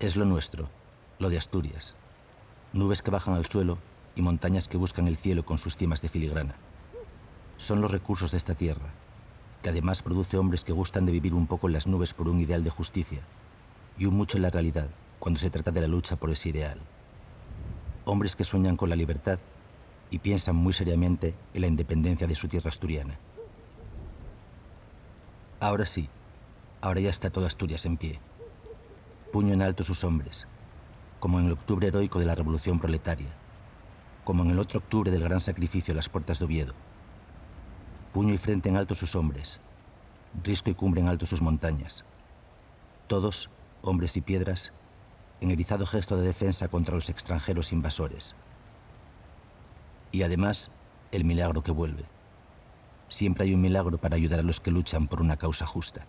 Es lo nuestro, lo de Asturias. Nubes que bajan al suelo y montañas que buscan el cielo con sus cimas de filigrana. Son los recursos de esta tierra, que además produce hombres que gustan de vivir un poco en las nubes por un ideal de justicia, y un mucho en la realidad cuando se trata de la lucha por ese ideal. Hombres que sueñan con la libertad y piensan muy seriamente en la independencia de su tierra asturiana. Ahora sí, ahora ya está toda Asturias en pie puño en alto sus hombres, como en el octubre heroico de la Revolución Proletaria, como en el otro octubre del gran sacrificio a las puertas de Oviedo. Puño y frente en alto sus hombres, risco y cumbre en alto sus montañas. Todos, hombres y piedras, en erizado gesto de defensa contra los extranjeros invasores. Y además, el milagro que vuelve. Siempre hay un milagro para ayudar a los que luchan por una causa justa.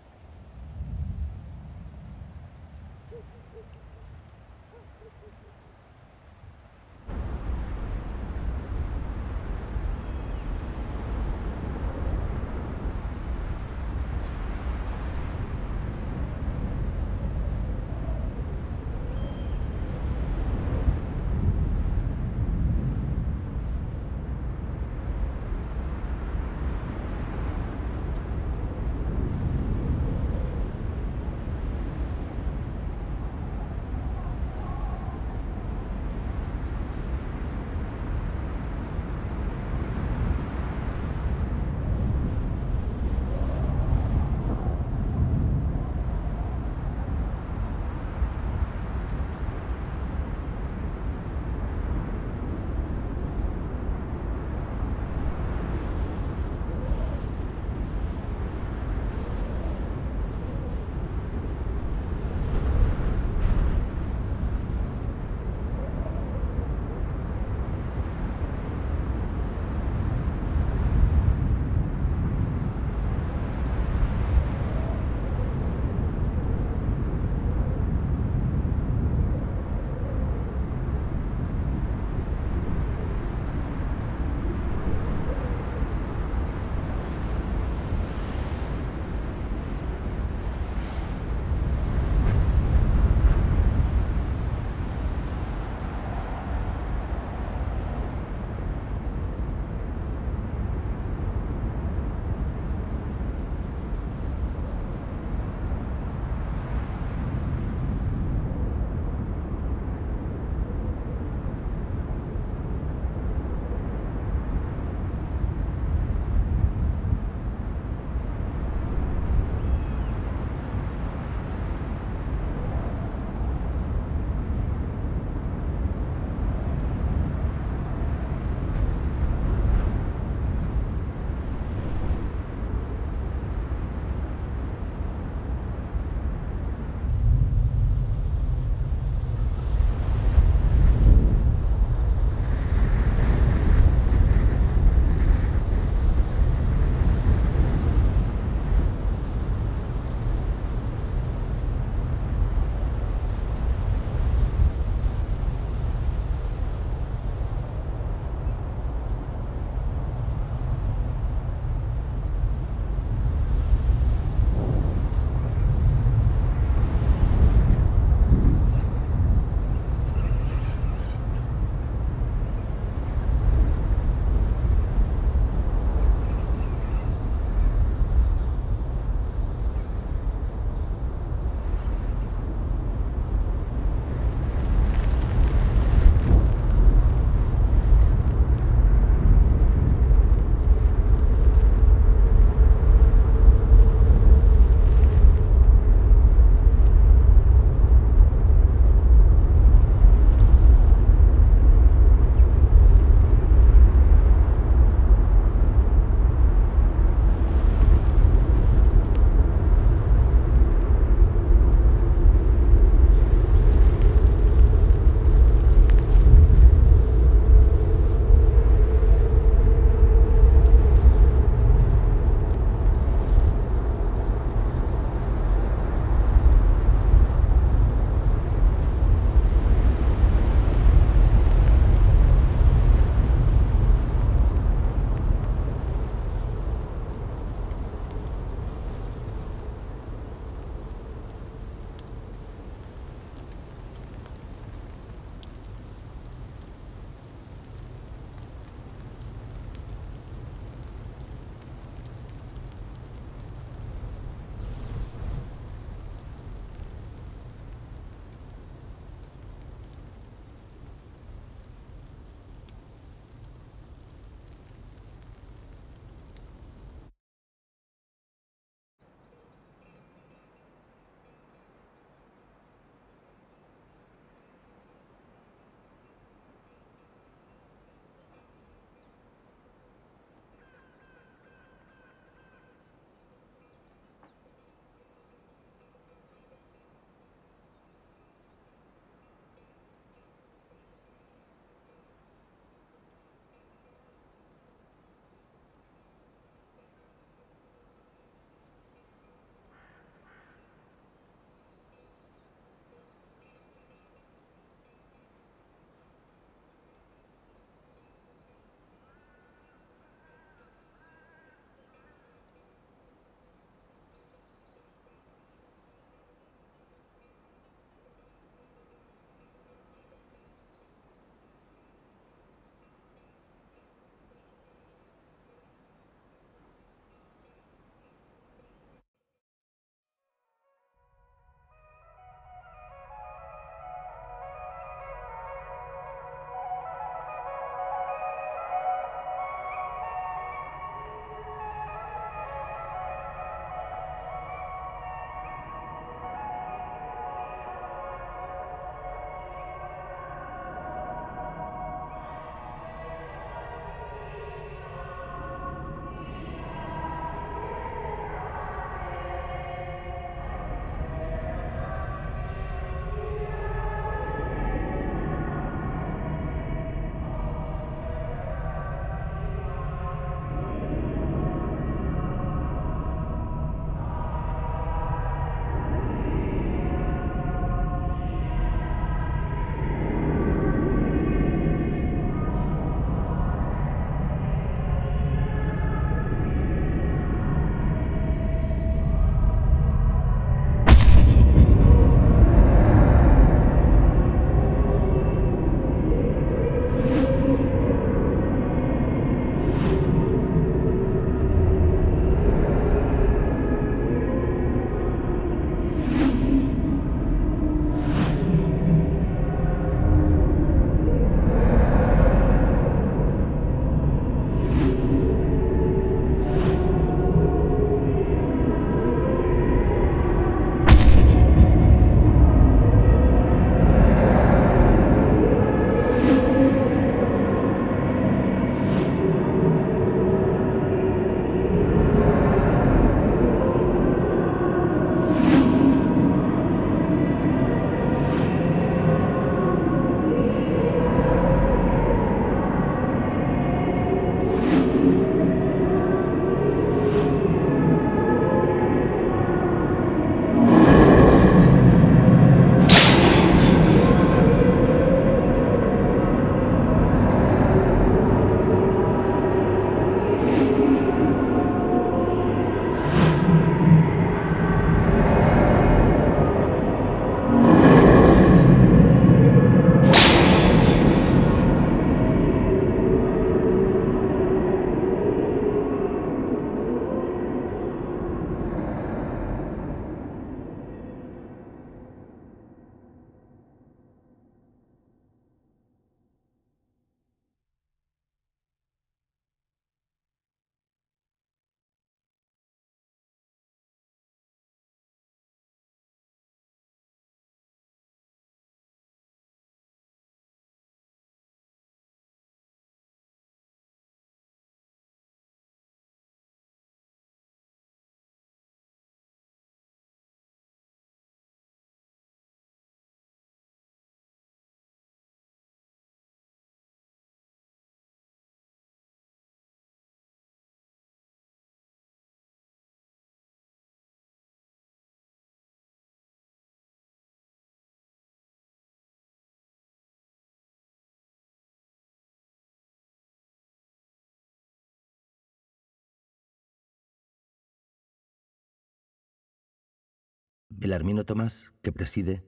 El Armino Tomás, que preside,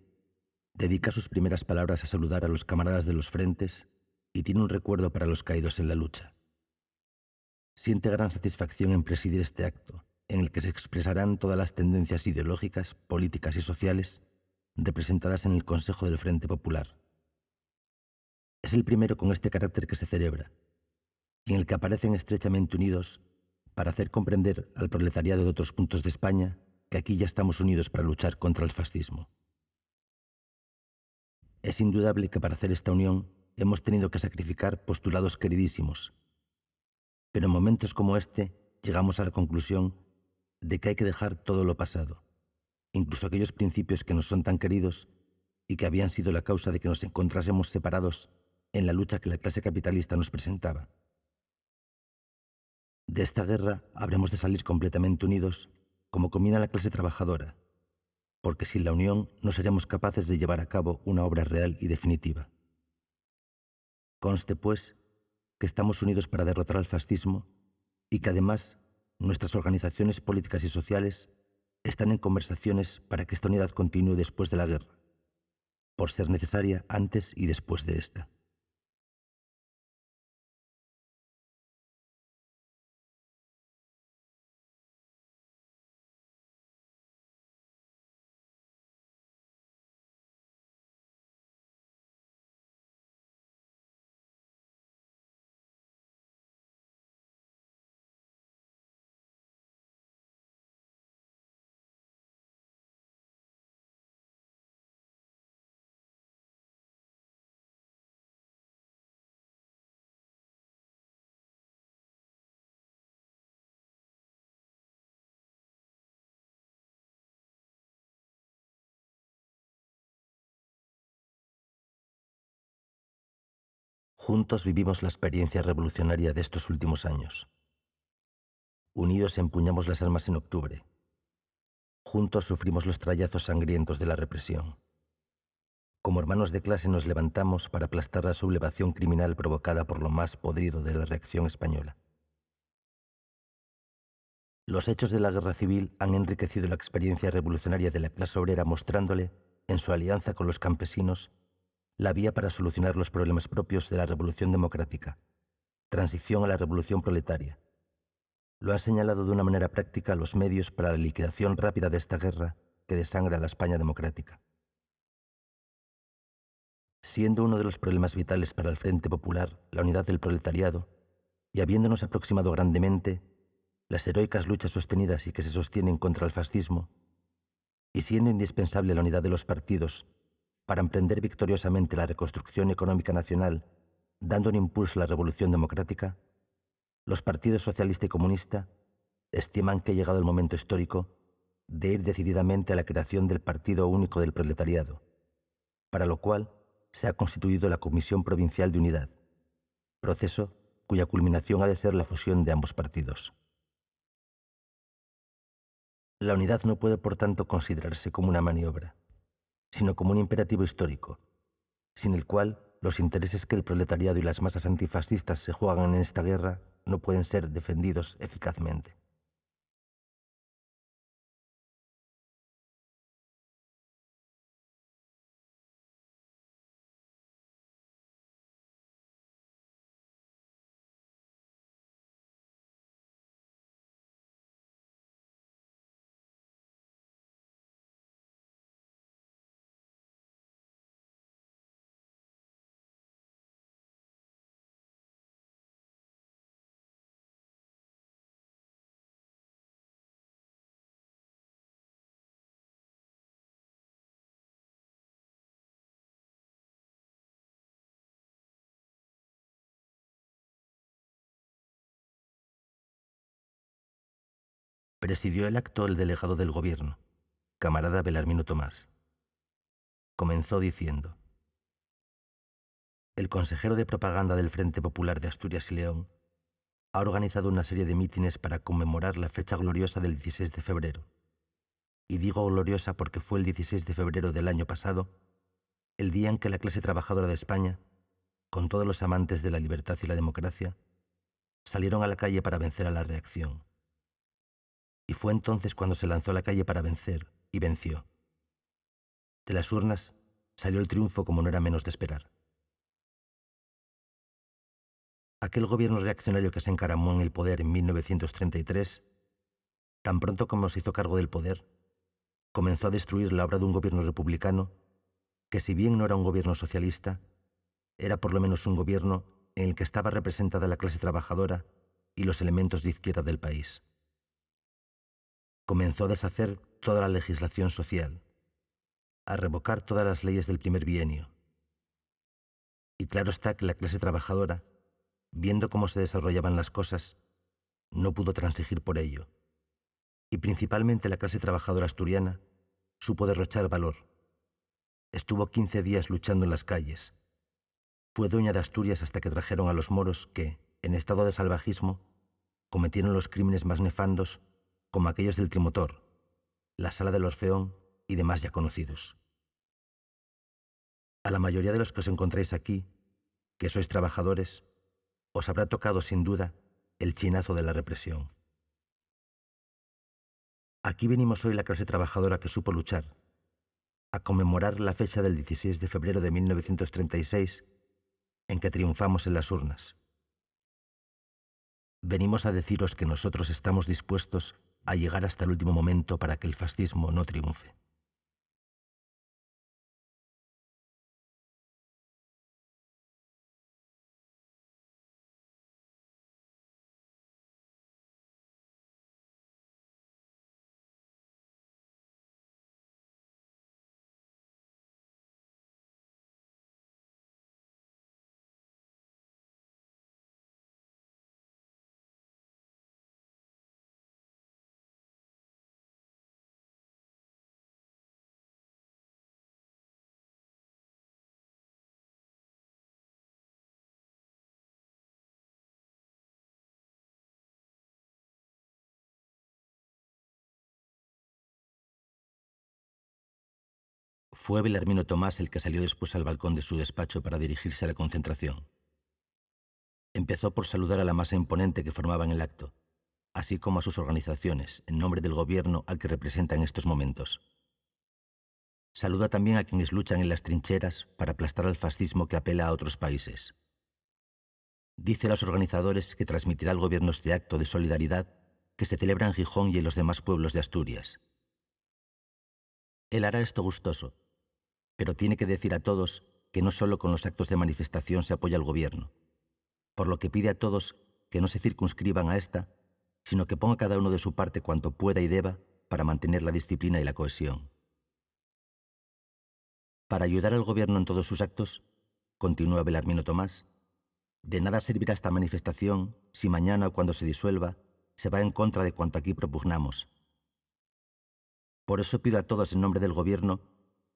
dedica sus primeras palabras a saludar a los camaradas de los frentes y tiene un recuerdo para los caídos en la lucha. Siente gran satisfacción en presidir este acto, en el que se expresarán todas las tendencias ideológicas, políticas y sociales representadas en el Consejo del Frente Popular. Es el primero con este carácter que se celebra, y en el que aparecen estrechamente unidos para hacer comprender al proletariado de otros puntos de España que aquí ya estamos unidos para luchar contra el fascismo. Es indudable que para hacer esta unión hemos tenido que sacrificar postulados queridísimos, pero en momentos como este llegamos a la conclusión de que hay que dejar todo lo pasado, incluso aquellos principios que nos son tan queridos y que habían sido la causa de que nos encontrásemos separados en la lucha que la clase capitalista nos presentaba. De esta guerra habremos de salir completamente unidos como combina la clase trabajadora, porque sin la unión no seremos capaces de llevar a cabo una obra real y definitiva. Conste, pues, que estamos unidos para derrotar al fascismo y que además nuestras organizaciones políticas y sociales están en conversaciones para que esta unidad continúe después de la guerra, por ser necesaria antes y después de esta. Juntos vivimos la experiencia revolucionaria de estos últimos años. Unidos empuñamos las armas en octubre. Juntos sufrimos los trallazos sangrientos de la represión. Como hermanos de clase nos levantamos para aplastar la sublevación criminal provocada por lo más podrido de la reacción española. Los hechos de la guerra civil han enriquecido la experiencia revolucionaria de la clase obrera mostrándole, en su alianza con los campesinos, la vía para solucionar los problemas propios de la revolución democrática, transición a la revolución proletaria. Lo ha señalado de una manera práctica los medios para la liquidación rápida de esta guerra que desangra a la España democrática. Siendo uno de los problemas vitales para el Frente Popular la unidad del proletariado, y habiéndonos aproximado grandemente, las heroicas luchas sostenidas y que se sostienen contra el fascismo, y siendo indispensable la unidad de los partidos para emprender victoriosamente la reconstrucción económica nacional, dando un impulso a la revolución democrática, los partidos socialista y comunista estiman que ha llegado el momento histórico de ir decididamente a la creación del Partido Único del Proletariado, para lo cual se ha constituido la Comisión Provincial de Unidad, proceso cuya culminación ha de ser la fusión de ambos partidos. La unidad no puede, por tanto, considerarse como una maniobra sino como un imperativo histórico, sin el cual los intereses que el proletariado y las masas antifascistas se juegan en esta guerra no pueden ser defendidos eficazmente. presidió el acto el delegado del gobierno, camarada Belarmino Tomás. Comenzó diciendo, el consejero de propaganda del Frente Popular de Asturias y León ha organizado una serie de mítines para conmemorar la fecha gloriosa del 16 de febrero. Y digo gloriosa porque fue el 16 de febrero del año pasado, el día en que la clase trabajadora de España, con todos los amantes de la libertad y la democracia, salieron a la calle para vencer a la reacción y fue entonces cuando se lanzó a la calle para vencer, y venció. De las urnas salió el triunfo como no era menos de esperar. Aquel gobierno reaccionario que se encaramó en el poder en 1933, tan pronto como se hizo cargo del poder, comenzó a destruir la obra de un gobierno republicano que si bien no era un gobierno socialista, era por lo menos un gobierno en el que estaba representada la clase trabajadora y los elementos de izquierda del país comenzó a deshacer toda la legislación social, a revocar todas las leyes del primer bienio. Y claro está que la clase trabajadora, viendo cómo se desarrollaban las cosas, no pudo transigir por ello. Y principalmente la clase trabajadora asturiana supo derrochar valor. Estuvo quince días luchando en las calles. Fue dueña de Asturias hasta que trajeron a los moros que, en estado de salvajismo, cometieron los crímenes más nefandos como aquellos del Trimotor, la Sala del Orfeón y demás ya conocidos. A la mayoría de los que os encontréis aquí, que sois trabajadores, os habrá tocado sin duda el chinazo de la represión. Aquí venimos hoy la clase trabajadora que supo luchar, a conmemorar la fecha del 16 de febrero de 1936 en que triunfamos en las urnas. Venimos a deciros que nosotros estamos dispuestos a llegar hasta el último momento para que el fascismo no triunfe. Fue Belarmino Tomás el que salió después al balcón de su despacho para dirigirse a la concentración. Empezó por saludar a la masa imponente que formaba en el acto, así como a sus organizaciones, en nombre del gobierno al que representa en estos momentos. Saluda también a quienes luchan en las trincheras para aplastar al fascismo que apela a otros países. Dice a los organizadores que transmitirá al gobierno este acto de solidaridad que se celebra en Gijón y en los demás pueblos de Asturias. Él hará esto gustoso, pero tiene que decir a todos que no solo con los actos de manifestación se apoya el gobierno, por lo que pide a todos que no se circunscriban a esta, sino que ponga cada uno de su parte cuanto pueda y deba para mantener la disciplina y la cohesión. Para ayudar al gobierno en todos sus actos, continúa Belarmino Tomás, de nada servirá esta manifestación si mañana o cuando se disuelva se va en contra de cuanto aquí propugnamos. Por eso pido a todos en nombre del gobierno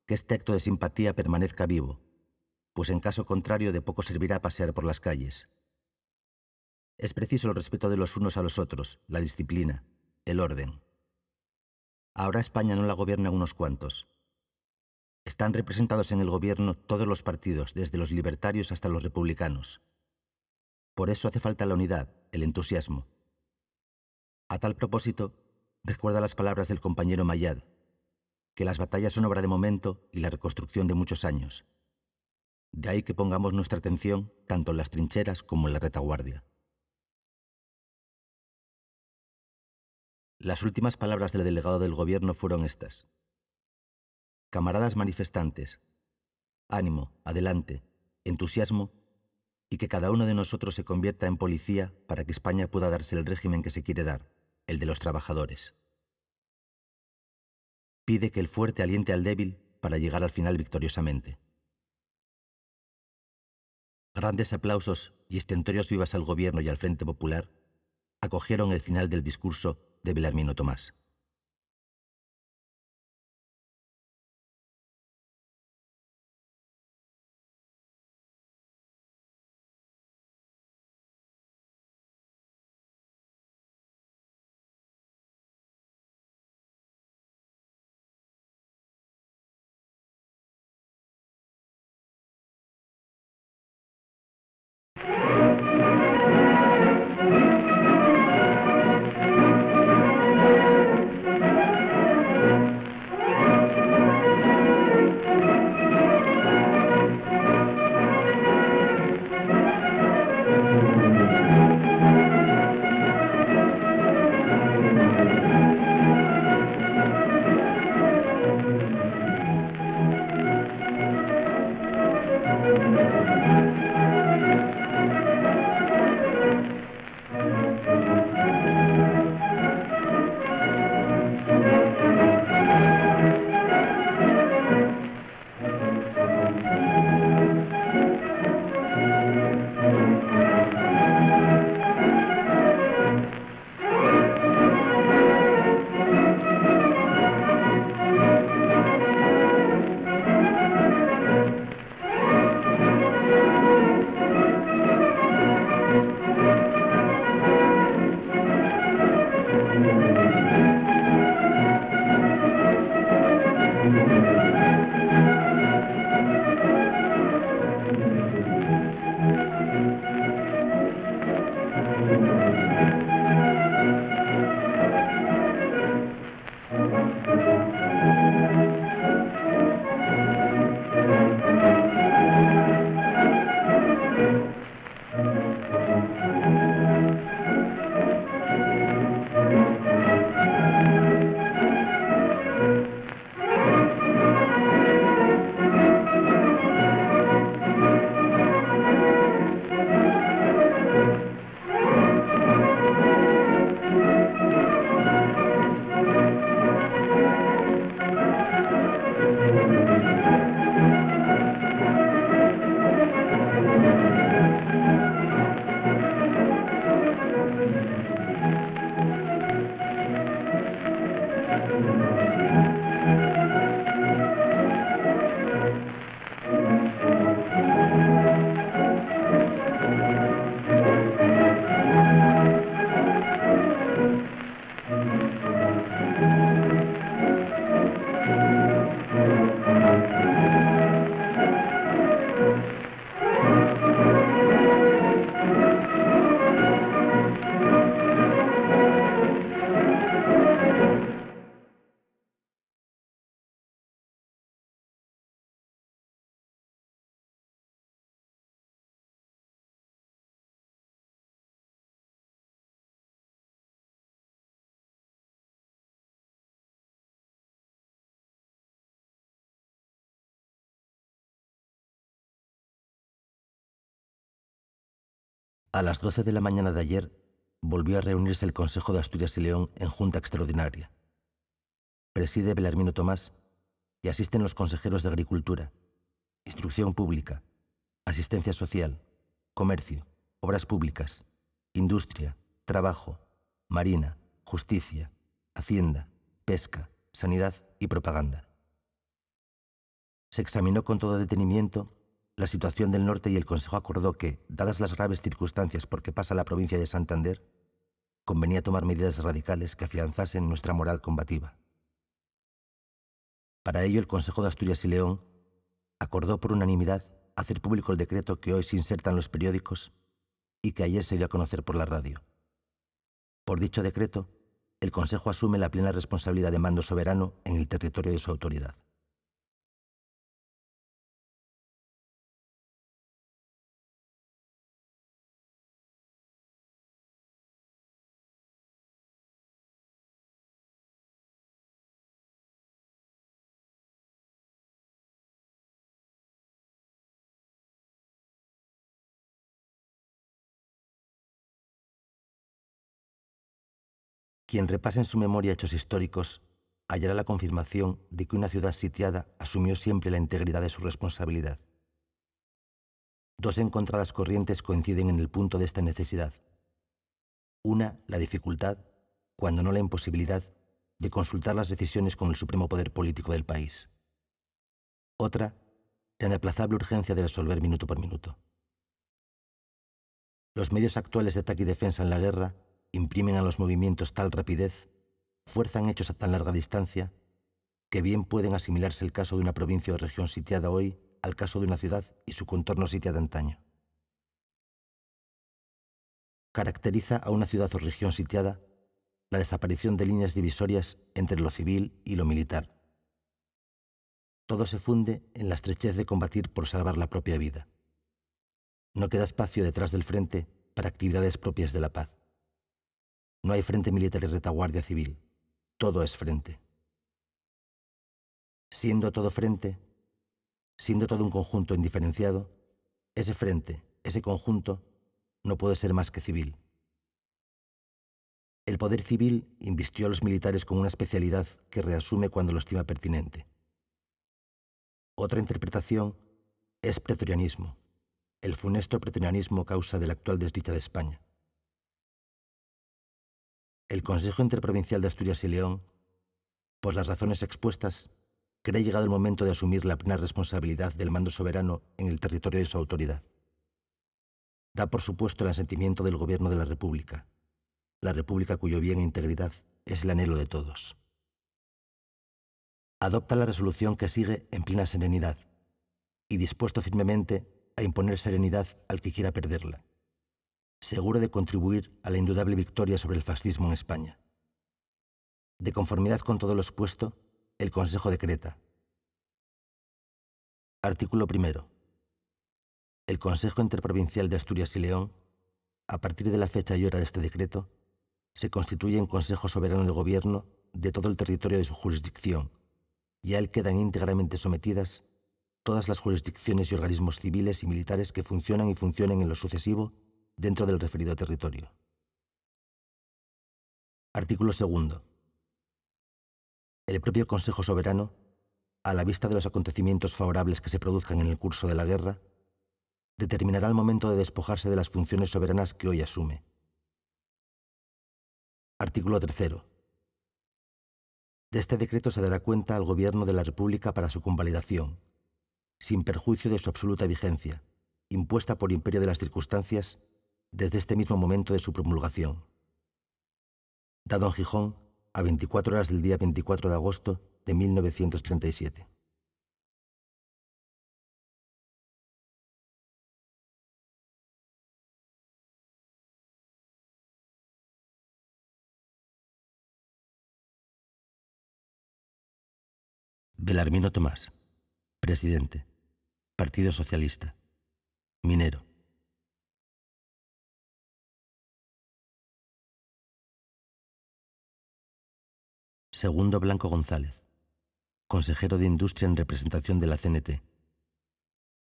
que este acto de simpatía permanezca vivo, pues en caso contrario de poco servirá pasear por las calles. Es preciso el respeto de los unos a los otros, la disciplina, el orden. Ahora España no la gobierna unos cuantos. Están representados en el gobierno todos los partidos, desde los libertarios hasta los republicanos. Por eso hace falta la unidad, el entusiasmo. A tal propósito, recuerda las palabras del compañero Mayad, que las batallas son obra de momento y la reconstrucción de muchos años. De ahí que pongamos nuestra atención tanto en las trincheras como en la retaguardia. Las últimas palabras del delegado del gobierno fueron estas. Camaradas manifestantes, ánimo, adelante, entusiasmo y que cada uno de nosotros se convierta en policía para que España pueda darse el régimen que se quiere dar, el de los trabajadores pide que el fuerte aliente al débil para llegar al final victoriosamente. Grandes aplausos y estentorios vivas al gobierno y al Frente Popular acogieron el final del discurso de Belarmino Tomás. A las 12 de la mañana de ayer volvió a reunirse el Consejo de Asturias y León en junta extraordinaria. Preside Belarmino Tomás y asisten los consejeros de Agricultura, Instrucción Pública, Asistencia Social, Comercio, Obras Públicas, Industria, Trabajo, Marina, Justicia, Hacienda, Pesca, Sanidad y Propaganda. Se examinó con todo detenimiento la situación del norte y el Consejo acordó que, dadas las graves circunstancias por que pasa la provincia de Santander, convenía tomar medidas radicales que afianzasen nuestra moral combativa. Para ello, el Consejo de Asturias y León acordó por unanimidad hacer público el decreto que hoy se inserta en los periódicos y que ayer se dio a conocer por la radio. Por dicho decreto, el Consejo asume la plena responsabilidad de mando soberano en el territorio de su autoridad. Quien repase en su memoria hechos históricos hallará la confirmación de que una ciudad sitiada asumió siempre la integridad de su responsabilidad. Dos encontradas corrientes coinciden en el punto de esta necesidad. Una, la dificultad, cuando no la imposibilidad, de consultar las decisiones con el supremo poder político del país. Otra, la inaplazable urgencia de resolver minuto por minuto. Los medios actuales de ataque y defensa en la guerra imprimen a los movimientos tal rapidez, fuerzan hechos a tan larga distancia, que bien pueden asimilarse el caso de una provincia o región sitiada hoy al caso de una ciudad y su contorno sitiado antaño. Caracteriza a una ciudad o región sitiada la desaparición de líneas divisorias entre lo civil y lo militar. Todo se funde en la estrechez de combatir por salvar la propia vida. No queda espacio detrás del frente para actividades propias de la paz. No hay frente militar y retaguardia civil. Todo es frente. Siendo todo frente, siendo todo un conjunto indiferenciado, ese frente, ese conjunto, no puede ser más que civil. El poder civil invistió a los militares con una especialidad que reasume cuando lo estima pertinente. Otra interpretación es pretorianismo, el funesto pretorianismo causa de la actual desdicha de España el Consejo Interprovincial de Asturias y León, por las razones expuestas, cree llegado el momento de asumir la plena responsabilidad del mando soberano en el territorio de su autoridad. Da por supuesto el asentimiento del Gobierno de la República, la República cuyo bien e integridad es el anhelo de todos. Adopta la resolución que sigue en plena serenidad y dispuesto firmemente a imponer serenidad al que quiera perderla seguro de contribuir a la indudable victoria sobre el fascismo en España. De conformidad con todo lo expuesto, el Consejo decreta. Artículo primero. El Consejo Interprovincial de Asturias y León, a partir de la fecha y hora de este decreto, se constituye en Consejo Soberano del Gobierno de todo el territorio de su jurisdicción, y a él quedan íntegramente sometidas todas las jurisdicciones y organismos civiles y militares que funcionan y funcionen en lo sucesivo dentro del referido territorio. Artículo 2. El propio Consejo Soberano, a la vista de los acontecimientos favorables que se produzcan en el curso de la guerra, determinará el momento de despojarse de las funciones soberanas que hoy asume. Artículo 3. De este decreto se dará cuenta al Gobierno de la República para su convalidación, sin perjuicio de su absoluta vigencia, impuesta por imperio de las circunstancias desde este mismo momento de su promulgación. Dado en Gijón a 24 horas del día 24 de agosto de 1937. Belarmino Tomás, presidente, Partido Socialista, minero. Segundo Blanco González, consejero de Industria en representación de la CNT,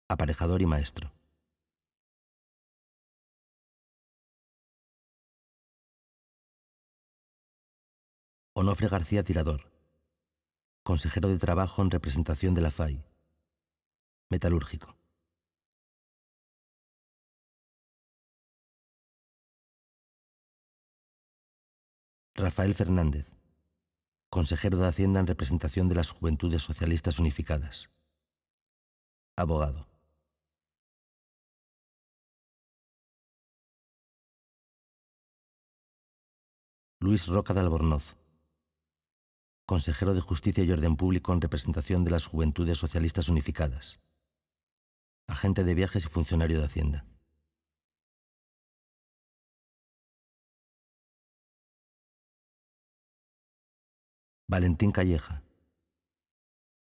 aparejador y maestro. Onofre García Tirador, consejero de Trabajo en representación de la FAI, metalúrgico. Rafael Fernández, consejero de Hacienda en representación de las Juventudes Socialistas Unificadas. Abogado. Luis Roca de Albornoz, consejero de Justicia y Orden Público en representación de las Juventudes Socialistas Unificadas, agente de viajes y funcionario de Hacienda. Valentín Calleja,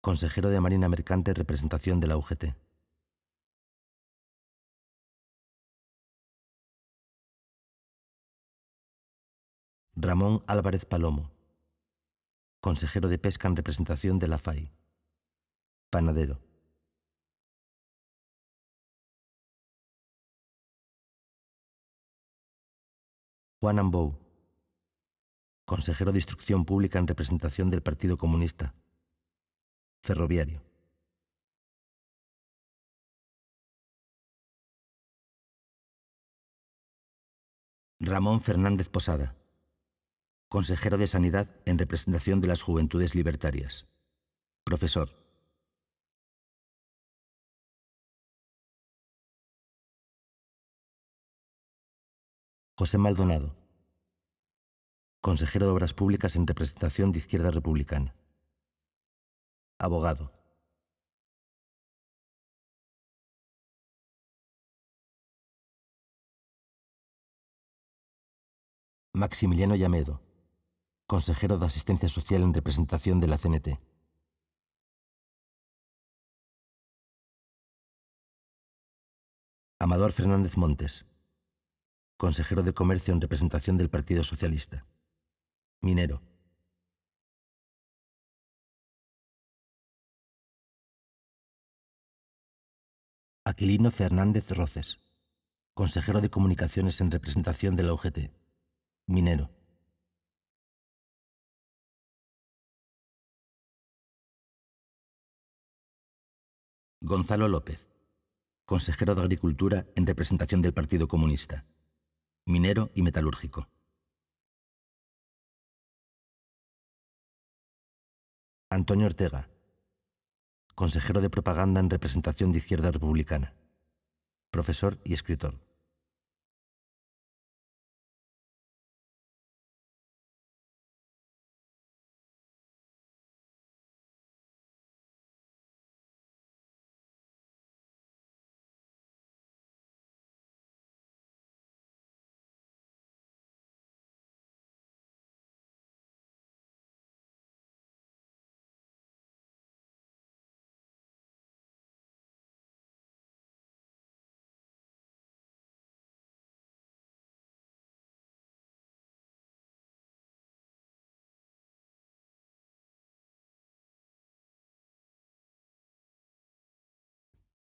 consejero de Marina Mercante, representación de la UGT. Ramón Álvarez Palomo, consejero de Pesca en representación de la FAI. Panadero. Juan Ambou, consejero de Instrucción Pública en representación del Partido Comunista. Ferroviario. Ramón Fernández Posada, consejero de Sanidad en representación de las Juventudes Libertarias. Profesor. José Maldonado, consejero de Obras Públicas en representación de Izquierda Republicana. Abogado. Maximiliano Llamedo, consejero de Asistencia Social en representación de la CNT. Amador Fernández Montes, consejero de Comercio en representación del Partido Socialista minero Aquilino Fernández Roces, consejero de comunicaciones en representación de la UGT, minero. Gonzalo López, consejero de Agricultura en representación del Partido Comunista, minero y metalúrgico. Antonio Ortega, consejero de propaganda en representación de Izquierda Republicana, profesor y escritor.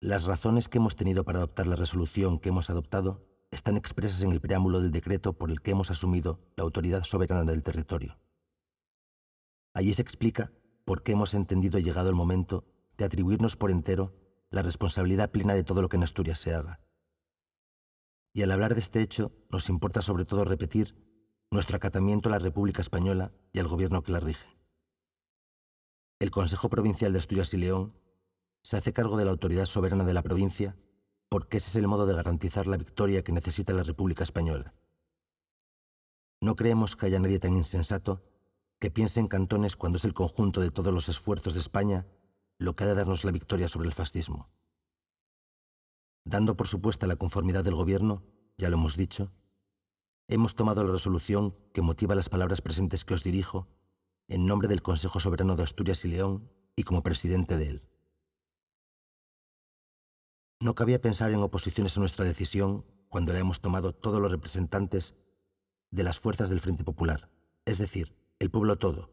Las razones que hemos tenido para adoptar la resolución que hemos adoptado están expresas en el preámbulo del decreto por el que hemos asumido la autoridad soberana del territorio. Allí se explica por qué hemos entendido llegado el momento de atribuirnos por entero la responsabilidad plena de todo lo que en Asturias se haga. Y al hablar de este hecho, nos importa sobre todo repetir nuestro acatamiento a la República Española y al gobierno que la rige. El Consejo Provincial de Asturias y León se hace cargo de la autoridad soberana de la provincia porque ese es el modo de garantizar la victoria que necesita la República Española. No creemos que haya nadie tan insensato que piense en cantones cuando es el conjunto de todos los esfuerzos de España lo que ha de darnos la victoria sobre el fascismo. Dando por supuesta la conformidad del Gobierno, ya lo hemos dicho, hemos tomado la resolución que motiva las palabras presentes que os dirijo en nombre del Consejo Soberano de Asturias y León y como presidente de él. No cabía pensar en oposiciones a nuestra decisión cuando la hemos tomado todos los representantes de las fuerzas del Frente Popular, es decir, el pueblo todo,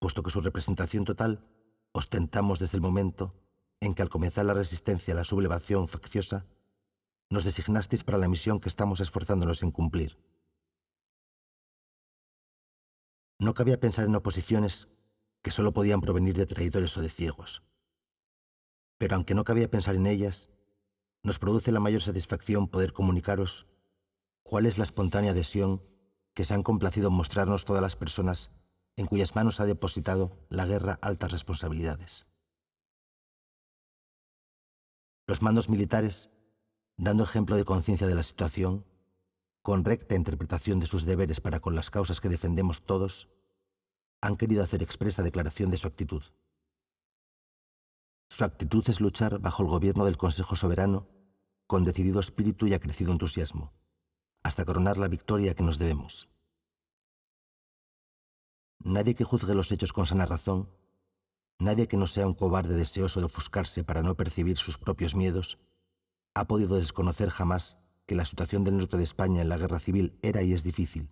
puesto que su representación total ostentamos desde el momento en que al comenzar la resistencia a la sublevación facciosa, nos designasteis para la misión que estamos esforzándonos en cumplir. No cabía pensar en oposiciones que solo podían provenir de traidores o de ciegos. Pero aunque no cabía pensar en ellas, nos produce la mayor satisfacción poder comunicaros cuál es la espontánea adhesión que se han complacido en mostrarnos todas las personas en cuyas manos ha depositado la guerra altas responsabilidades. Los mandos militares, dando ejemplo de conciencia de la situación, con recta interpretación de sus deberes para con las causas que defendemos todos, han querido hacer expresa declaración de su actitud. Su actitud es luchar bajo el gobierno del Consejo Soberano con decidido espíritu y acrecido entusiasmo, hasta coronar la victoria que nos debemos. Nadie que juzgue los hechos con sana razón, nadie que no sea un cobarde deseoso de ofuscarse para no percibir sus propios miedos, ha podido desconocer jamás que la situación del norte de España en la guerra civil era y es difícil.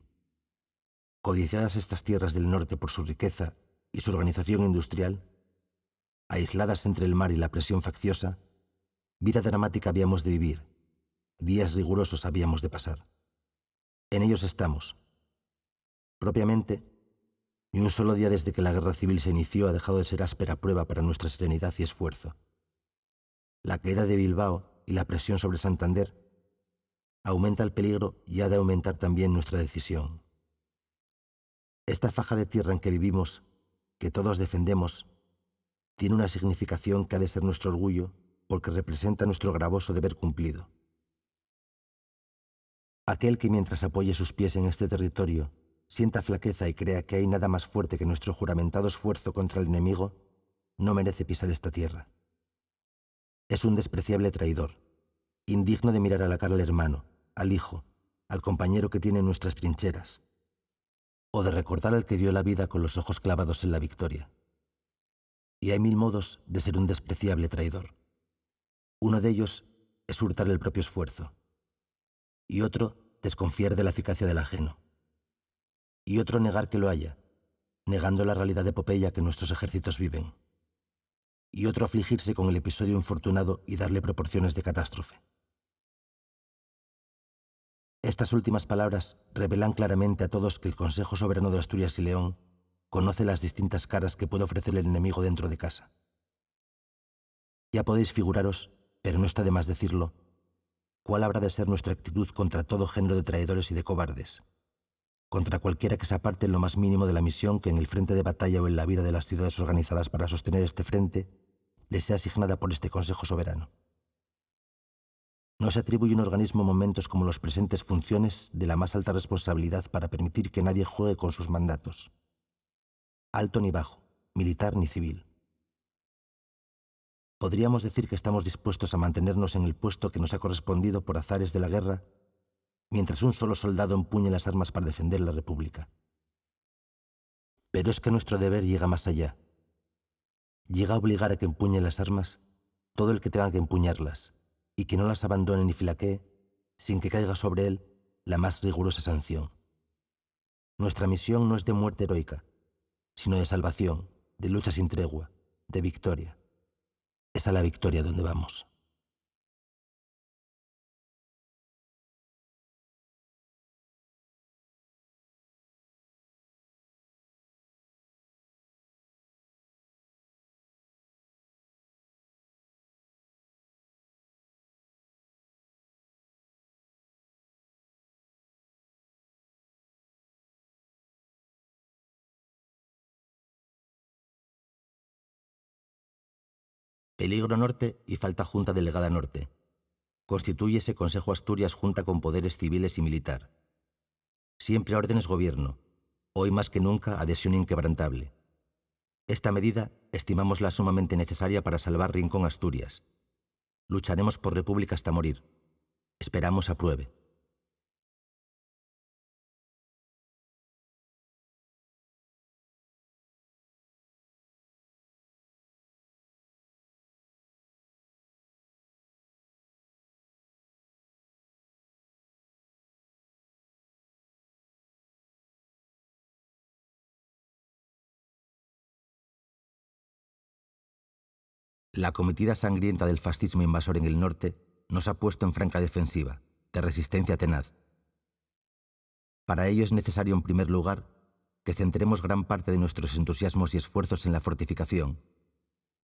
Codiciadas estas tierras del norte por su riqueza y su organización industrial, aisladas entre el mar y la presión facciosa, Vida dramática habíamos de vivir. Días rigurosos habíamos de pasar. En ellos estamos. Propiamente, ni un solo día desde que la guerra civil se inició ha dejado de ser áspera prueba para nuestra serenidad y esfuerzo. La caída de Bilbao y la presión sobre Santander aumenta el peligro y ha de aumentar también nuestra decisión. Esta faja de tierra en que vivimos, que todos defendemos, tiene una significación que ha de ser nuestro orgullo porque representa nuestro gravoso deber cumplido. Aquel que mientras apoye sus pies en este territorio, sienta flaqueza y crea que hay nada más fuerte que nuestro juramentado esfuerzo contra el enemigo, no merece pisar esta tierra. Es un despreciable traidor, indigno de mirar a la cara al hermano, al hijo, al compañero que tiene nuestras trincheras, o de recordar al que dio la vida con los ojos clavados en la victoria. Y hay mil modos de ser un despreciable traidor. Uno de ellos es hurtar el propio esfuerzo, y otro desconfiar de la eficacia del ajeno, y otro negar que lo haya, negando la realidad de Popeya que nuestros ejércitos viven, y otro afligirse con el episodio infortunado y darle proporciones de catástrofe. Estas últimas palabras revelan claramente a todos que el Consejo Soberano de Asturias y León conoce las distintas caras que puede ofrecer el enemigo dentro de casa. Ya podéis figuraros pero no está de más decirlo, ¿cuál habrá de ser nuestra actitud contra todo género de traidores y de cobardes? Contra cualquiera que se aparte en lo más mínimo de la misión que en el frente de batalla o en la vida de las ciudades organizadas para sostener este frente le sea asignada por este Consejo Soberano. No se atribuye un organismo momentos como los presentes funciones de la más alta responsabilidad para permitir que nadie juegue con sus mandatos. Alto ni bajo, militar ni civil. ¿Podríamos decir que estamos dispuestos a mantenernos en el puesto que nos ha correspondido por azares de la guerra, mientras un solo soldado empuñe las armas para defender la República? Pero es que nuestro deber llega más allá. Llega a obligar a que empuñe las armas todo el que tenga que empuñarlas, y que no las abandone ni filaque, sin que caiga sobre él la más rigurosa sanción. Nuestra misión no es de muerte heroica, sino de salvación, de lucha sin tregua, de victoria es a la victoria donde vamos. Peligro Norte y falta Junta Delegada Norte. Constituyese Consejo Asturias Junta con poderes civiles y militar. Siempre órdenes gobierno. Hoy más que nunca adhesión inquebrantable. Esta medida estimamos la sumamente necesaria para salvar Rincón Asturias. Lucharemos por República hasta morir. Esperamos apruebe. La cometida sangrienta del fascismo invasor en el norte nos ha puesto en franca defensiva, de resistencia tenaz. Para ello es necesario, en primer lugar, que centremos gran parte de nuestros entusiasmos y esfuerzos en la fortificación,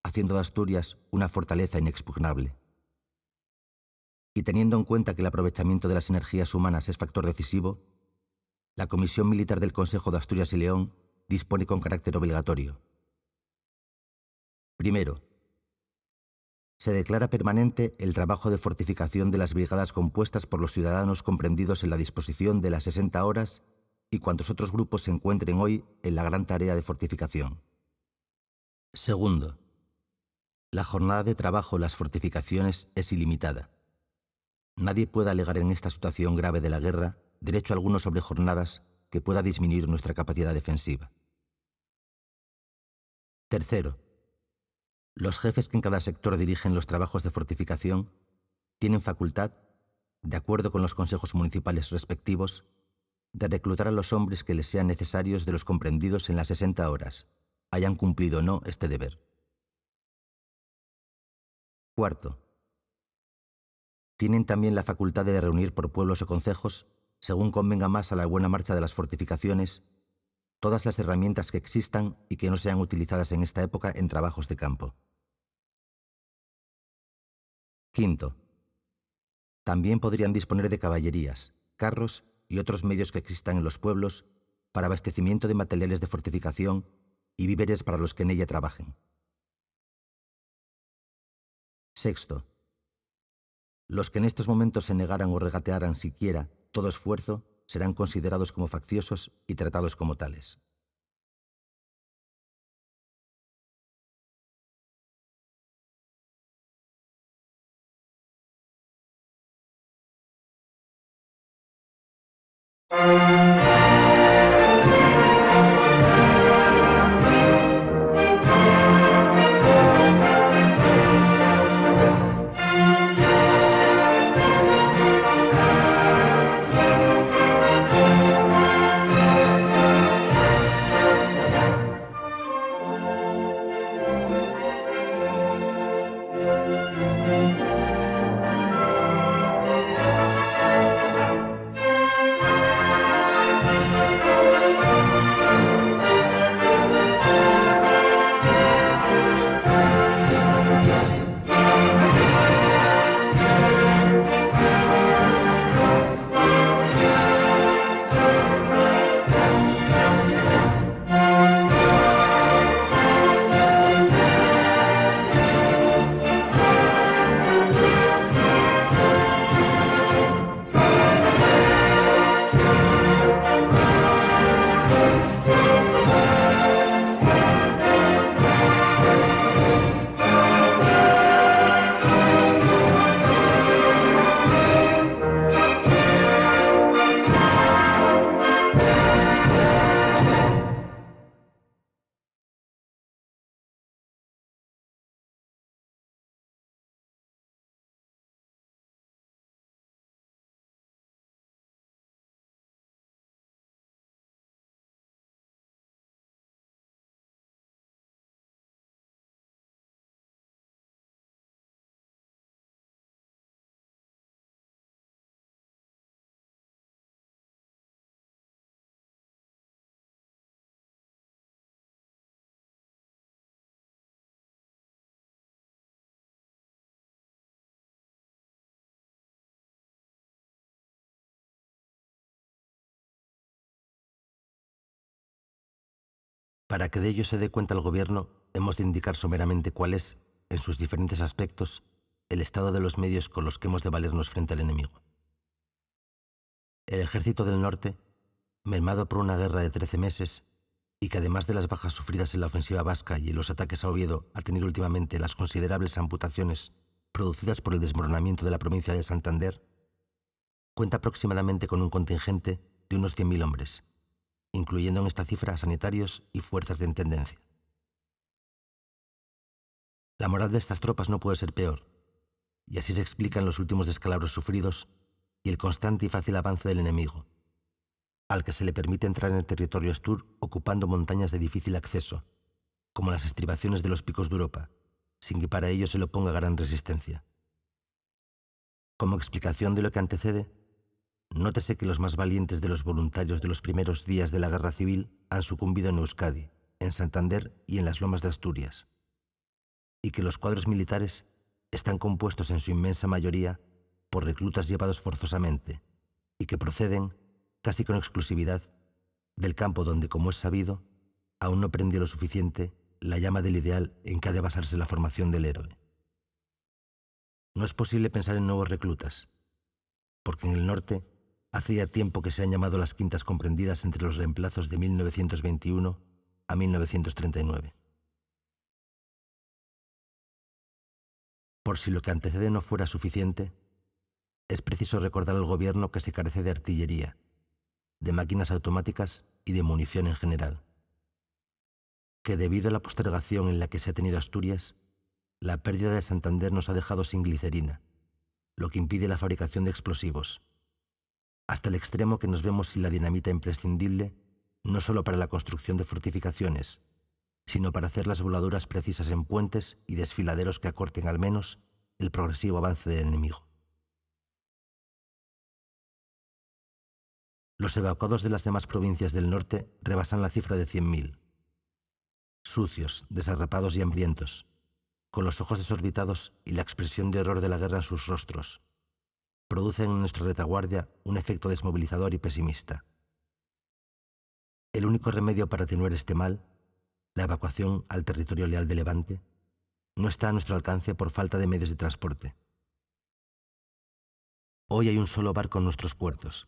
haciendo de Asturias una fortaleza inexpugnable. Y teniendo en cuenta que el aprovechamiento de las energías humanas es factor decisivo, la Comisión Militar del Consejo de Asturias y León dispone con carácter obligatorio. Primero, se declara permanente el trabajo de fortificación de las brigadas compuestas por los ciudadanos comprendidos en la disposición de las 60 horas y cuantos otros grupos se encuentren hoy en la gran tarea de fortificación. Segundo, la jornada de trabajo en las fortificaciones es ilimitada. Nadie puede alegar en esta situación grave de la guerra derecho alguno sobre jornadas que pueda disminuir nuestra capacidad defensiva. Tercero, los jefes que en cada sector dirigen los trabajos de fortificación tienen facultad, de acuerdo con los consejos municipales respectivos, de reclutar a los hombres que les sean necesarios de los comprendidos en las 60 horas, hayan cumplido o no este deber. Cuarto. Tienen también la facultad de reunir por pueblos o consejos, según convenga más a la buena marcha de las fortificaciones, todas las herramientas que existan y que no sean utilizadas en esta época en trabajos de campo. Quinto. También podrían disponer de caballerías, carros y otros medios que existan en los pueblos para abastecimiento de materiales de fortificación y víveres para los que en ella trabajen. Sexto. Los que en estos momentos se negaran o regatearan siquiera todo esfuerzo serán considerados como facciosos y tratados como tales. Para que de ello se dé cuenta el Gobierno, hemos de indicar someramente cuál es, en sus diferentes aspectos, el estado de los medios con los que hemos de valernos frente al enemigo. El ejército del norte, mermado por una guerra de trece meses, y que además de las bajas sufridas en la ofensiva vasca y en los ataques a Oviedo ha tenido últimamente las considerables amputaciones producidas por el desmoronamiento de la provincia de Santander, cuenta aproximadamente con un contingente de unos 100.000 hombres, incluyendo en esta cifra sanitarios y fuerzas de intendencia. La moral de estas tropas no puede ser peor, y así se explican los últimos descalabros sufridos y el constante y fácil avance del enemigo, al que se le permite entrar en el territorio Astur ocupando montañas de difícil acceso, como las estribaciones de los picos de Europa, sin que para ello se le oponga gran resistencia. Como explicación de lo que antecede, Nótese que los más valientes de los voluntarios de los primeros días de la guerra civil han sucumbido en Euskadi, en Santander y en las lomas de Asturias, y que los cuadros militares están compuestos en su inmensa mayoría por reclutas llevados forzosamente, y que proceden, casi con exclusividad, del campo donde, como es sabido, aún no prendió lo suficiente la llama del ideal en que ha de basarse la formación del héroe. No es posible pensar en nuevos reclutas, porque en el norte Hacía tiempo que se han llamado las quintas comprendidas entre los reemplazos de 1921 a 1939. Por si lo que antecede no fuera suficiente, es preciso recordar al gobierno que se carece de artillería, de máquinas automáticas y de munición en general. Que debido a la postergación en la que se ha tenido Asturias, la pérdida de Santander nos ha dejado sin glicerina, lo que impide la fabricación de explosivos hasta el extremo que nos vemos sin la dinamita imprescindible, no solo para la construcción de fortificaciones, sino para hacer las voladuras precisas en puentes y desfiladeros que acorten al menos el progresivo avance del enemigo. Los evacuados de las demás provincias del norte rebasan la cifra de 100.000. Sucios, desarrapados y hambrientos, con los ojos desorbitados y la expresión de horror de la guerra en sus rostros, producen en nuestra retaguardia un efecto desmovilizador y pesimista. El único remedio para atenuar este mal, la evacuación al territorio leal de Levante, no está a nuestro alcance por falta de medios de transporte. Hoy hay un solo barco en nuestros puertos,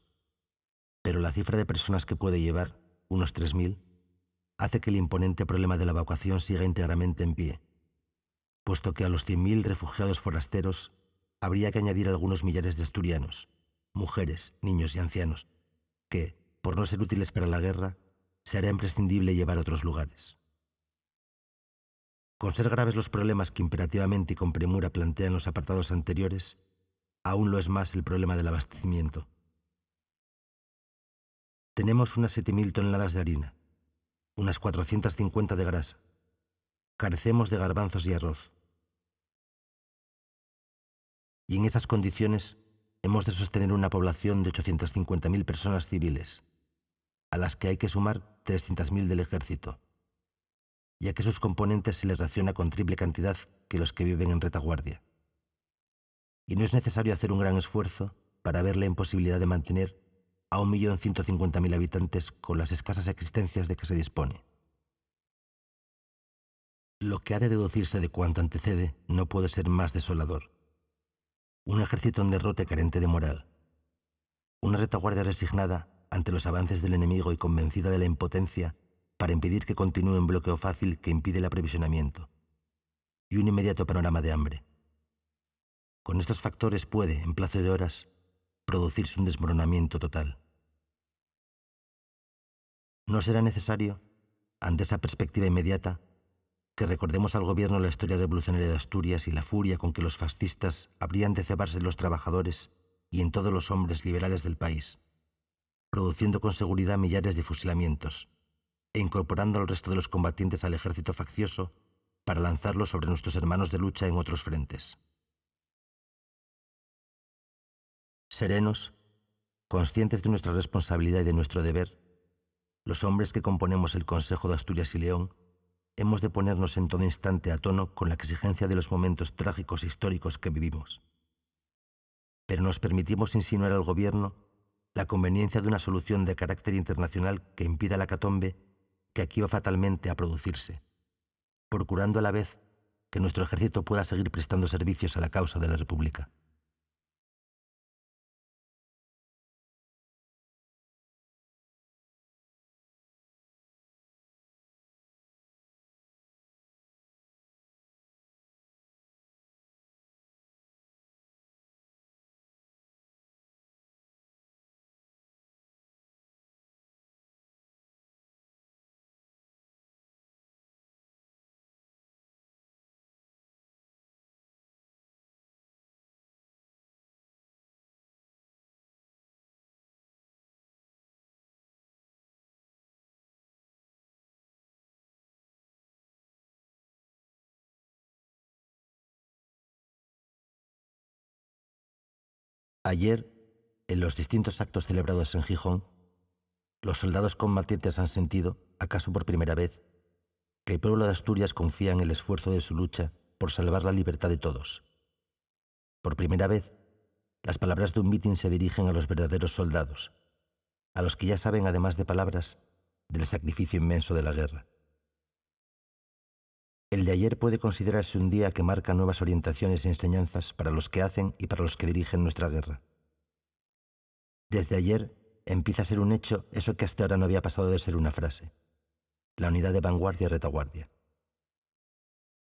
pero la cifra de personas que puede llevar, unos 3.000, hace que el imponente problema de la evacuación siga íntegramente en pie, puesto que a los 100.000 refugiados forasteros habría que añadir algunos millares de asturianos, mujeres, niños y ancianos, que, por no ser útiles para la guerra, se hará imprescindible llevar a otros lugares. Con ser graves los problemas que imperativamente y con premura plantean los apartados anteriores, aún lo es más el problema del abastecimiento. Tenemos unas 7.000 toneladas de harina, unas 450 de grasa. Carecemos de garbanzos y arroz y en esas condiciones hemos de sostener una población de 850.000 personas civiles, a las que hay que sumar 300.000 del ejército, ya que sus componentes se les raciona con triple cantidad que los que viven en retaguardia. Y no es necesario hacer un gran esfuerzo para ver la imposibilidad de mantener a 1.150.000 habitantes con las escasas existencias de que se dispone. Lo que ha de deducirse de cuanto antecede no puede ser más desolador un ejército en derrote carente de moral, una retaguardia resignada ante los avances del enemigo y convencida de la impotencia para impedir que continúe un bloqueo fácil que impide el aprovisionamiento, y un inmediato panorama de hambre. Con estos factores puede, en plazo de horas, producirse un desmoronamiento total. No será necesario, ante esa perspectiva inmediata, que recordemos al gobierno la historia revolucionaria de Asturias y la furia con que los fascistas habrían de cebarse en los trabajadores y en todos los hombres liberales del país, produciendo con seguridad millares de fusilamientos, e incorporando al resto de los combatientes al ejército faccioso para lanzarlos sobre nuestros hermanos de lucha en otros frentes. Serenos, conscientes de nuestra responsabilidad y de nuestro deber, los hombres que componemos el Consejo de Asturias y León, hemos de ponernos en todo instante a tono con la exigencia de los momentos trágicos e históricos que vivimos. Pero nos permitimos insinuar al Gobierno la conveniencia de una solución de carácter internacional que impida la catombe que aquí va fatalmente a producirse, procurando a la vez que nuestro ejército pueda seguir prestando servicios a la causa de la República. Ayer, en los distintos actos celebrados en Gijón, los soldados combatientes han sentido, acaso por primera vez, que el pueblo de Asturias confía en el esfuerzo de su lucha por salvar la libertad de todos. Por primera vez, las palabras de un mitin se dirigen a los verdaderos soldados, a los que ya saben, además de palabras, del sacrificio inmenso de la guerra. El de ayer puede considerarse un día que marca nuevas orientaciones y enseñanzas para los que hacen y para los que dirigen nuestra guerra. Desde ayer empieza a ser un hecho eso que hasta ahora no había pasado de ser una frase, la unidad de vanguardia y retaguardia.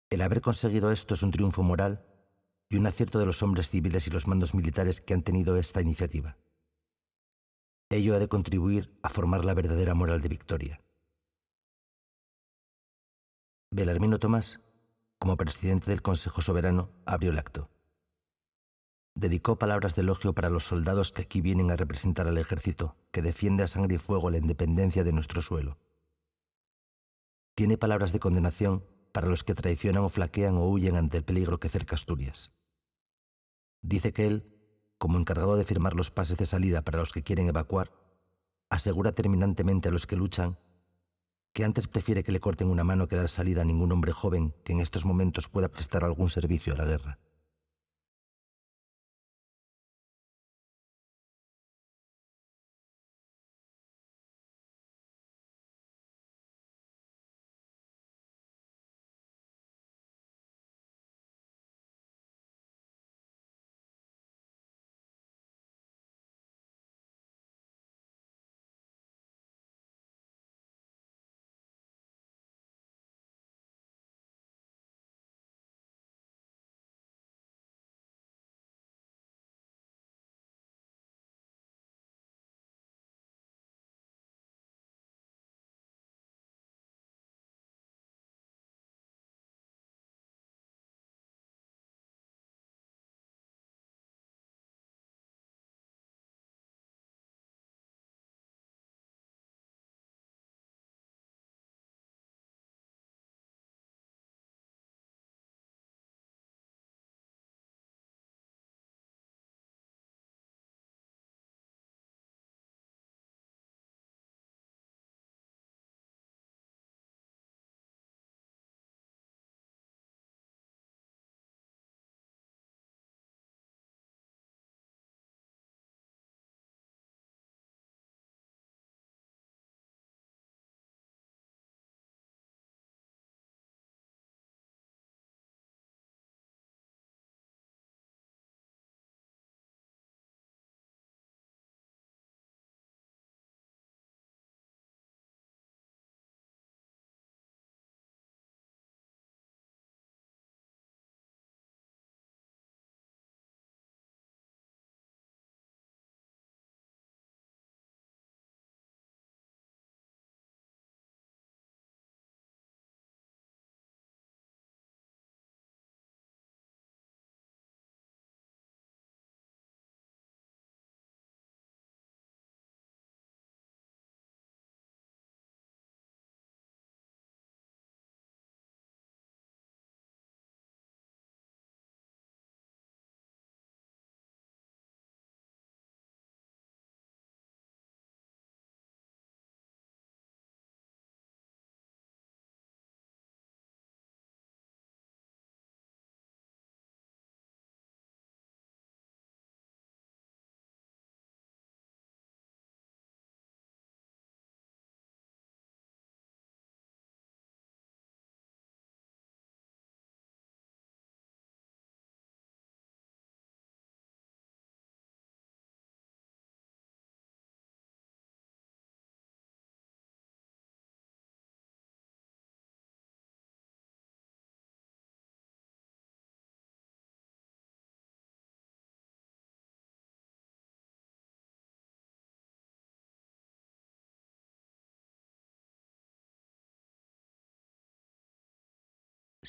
El haber conseguido esto es un triunfo moral y un acierto de los hombres civiles y los mandos militares que han tenido esta iniciativa. Ello ha de contribuir a formar la verdadera moral de victoria. Belarmino Tomás, como presidente del Consejo Soberano, abrió el acto. Dedicó palabras de elogio para los soldados que aquí vienen a representar al ejército, que defiende a sangre y fuego la independencia de nuestro suelo. Tiene palabras de condenación para los que traicionan o flaquean o huyen ante el peligro que cerca Asturias. Dice que él, como encargado de firmar los pases de salida para los que quieren evacuar, asegura terminantemente a los que luchan que antes prefiere que le corten una mano que dar salida a ningún hombre joven que en estos momentos pueda prestar algún servicio a la guerra.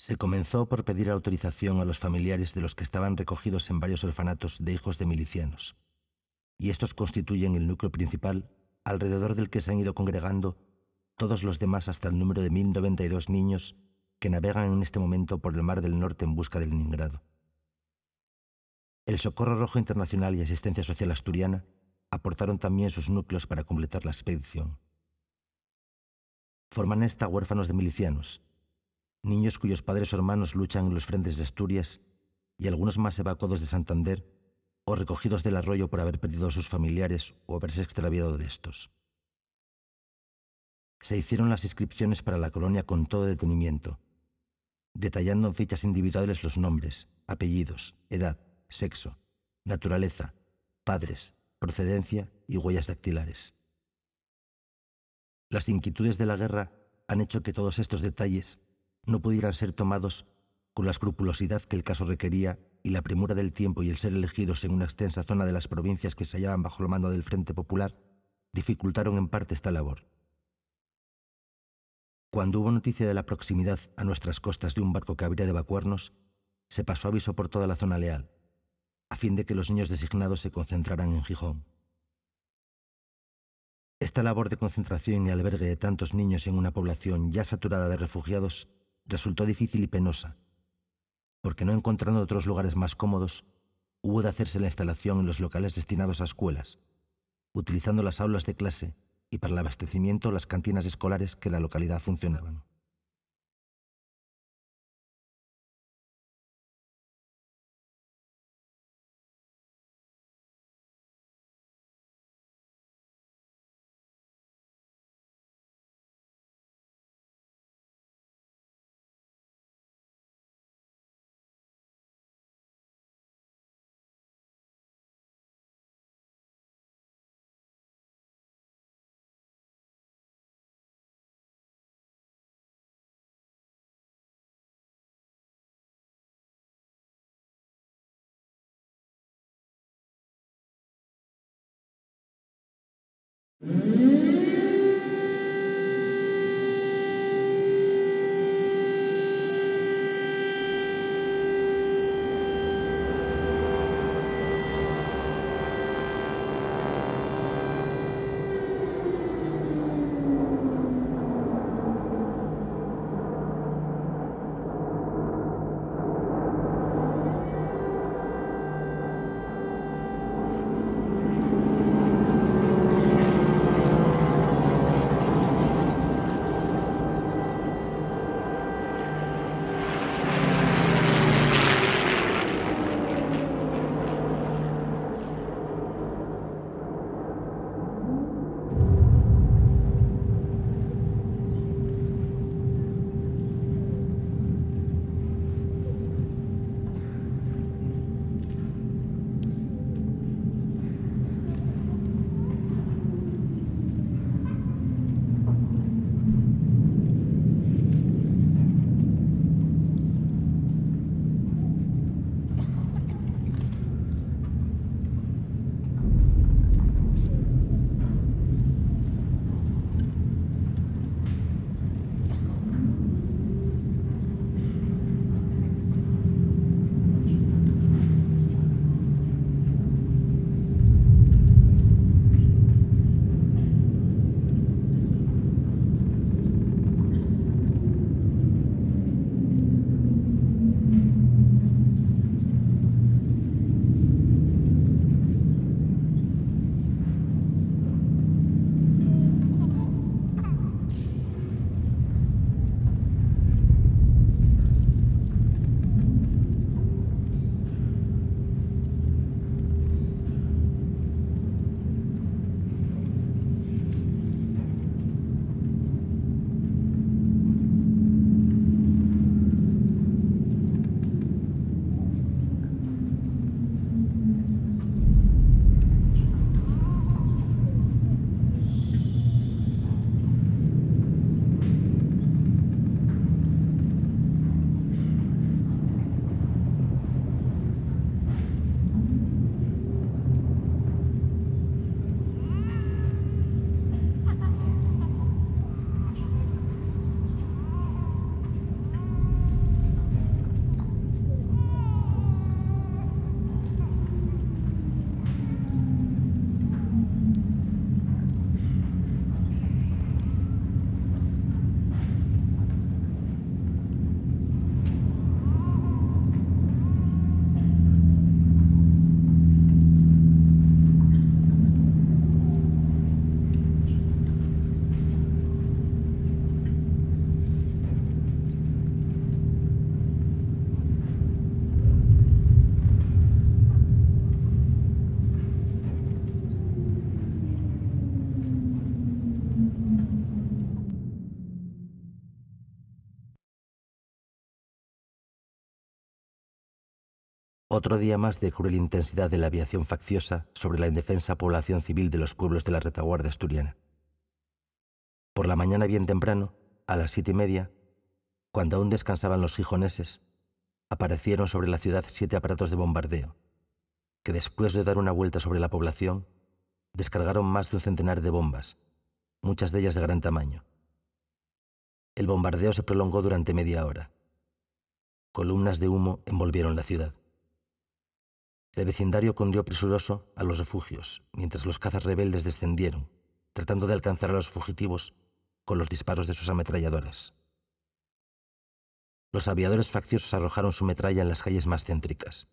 Se comenzó por pedir autorización a los familiares de los que estaban recogidos en varios orfanatos de hijos de milicianos, y estos constituyen el núcleo principal alrededor del que se han ido congregando todos los demás hasta el número de 1092 niños que navegan en este momento por el Mar del Norte en busca del Leningrado. El Socorro Rojo Internacional y Asistencia Social Asturiana aportaron también sus núcleos para completar la expedición. Forman esta huérfanos de milicianos, niños cuyos padres o hermanos luchan en los frentes de Asturias y algunos más evacuados de Santander o recogidos del arroyo por haber perdido a sus familiares o haberse extraviado de estos. Se hicieron las inscripciones para la colonia con todo detenimiento, detallando en fichas individuales los nombres, apellidos, edad, sexo, naturaleza, padres, procedencia y huellas dactilares. Las inquietudes de la guerra han hecho que todos estos detalles no pudieran ser tomados con la escrupulosidad que el caso requería y la premura del tiempo y el ser elegidos en una extensa zona de las provincias que se hallaban bajo el mando del Frente Popular, dificultaron en parte esta labor. Cuando hubo noticia de la proximidad a nuestras costas de un barco que habría de evacuarnos, se pasó aviso por toda la zona leal, a fin de que los niños designados se concentraran en Gijón. Esta labor de concentración y albergue de tantos niños en una población ya saturada de refugiados resultó difícil y penosa, porque no encontrando otros lugares más cómodos, hubo de hacerse la instalación en los locales destinados a escuelas, utilizando las aulas de clase y para el abastecimiento las cantinas escolares que en la localidad funcionaban. Música hum. Otro día más de cruel intensidad de la aviación facciosa sobre la indefensa población civil de los pueblos de la retaguardia asturiana. Por la mañana bien temprano, a las siete y media, cuando aún descansaban los gijoneses, aparecieron sobre la ciudad siete aparatos de bombardeo, que después de dar una vuelta sobre la población, descargaron más de un centenar de bombas, muchas de ellas de gran tamaño. El bombardeo se prolongó durante media hora. Columnas de humo envolvieron la ciudad. El vecindario cundió presuroso a los refugios, mientras los cazas rebeldes descendieron, tratando de alcanzar a los fugitivos con los disparos de sus ametralladoras. Los aviadores facciosos arrojaron su metralla en las calles más céntricas.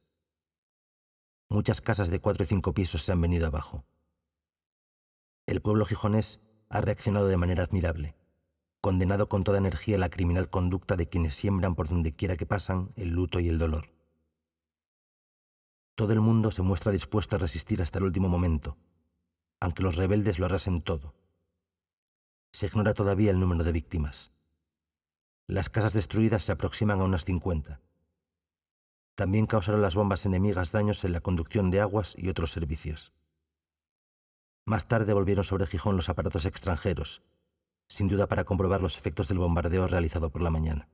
Muchas casas de cuatro y cinco pisos se han venido abajo. El pueblo gijonés ha reaccionado de manera admirable, condenado con toda energía la criminal conducta de quienes siembran por donde quiera que pasan el luto y el dolor. Todo el mundo se muestra dispuesto a resistir hasta el último momento, aunque los rebeldes lo arrasen todo. Se ignora todavía el número de víctimas. Las casas destruidas se aproximan a unas 50. También causaron las bombas enemigas daños en la conducción de aguas y otros servicios. Más tarde volvieron sobre Gijón los aparatos extranjeros, sin duda para comprobar los efectos del bombardeo realizado por la mañana.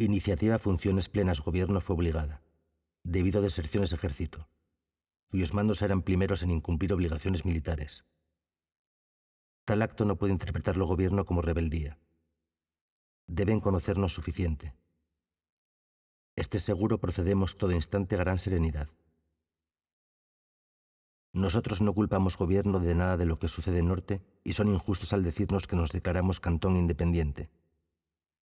Iniciativa Funciones Plenas Gobierno fue obligada, debido a deserciones ejército, cuyos mandos eran primeros en incumplir obligaciones militares. Tal acto no puede interpretarlo Gobierno como rebeldía. Deben conocernos suficiente. Este seguro procedemos todo instante a gran serenidad. Nosotros no culpamos Gobierno de nada de lo que sucede en Norte y son injustos al decirnos que nos declaramos cantón independiente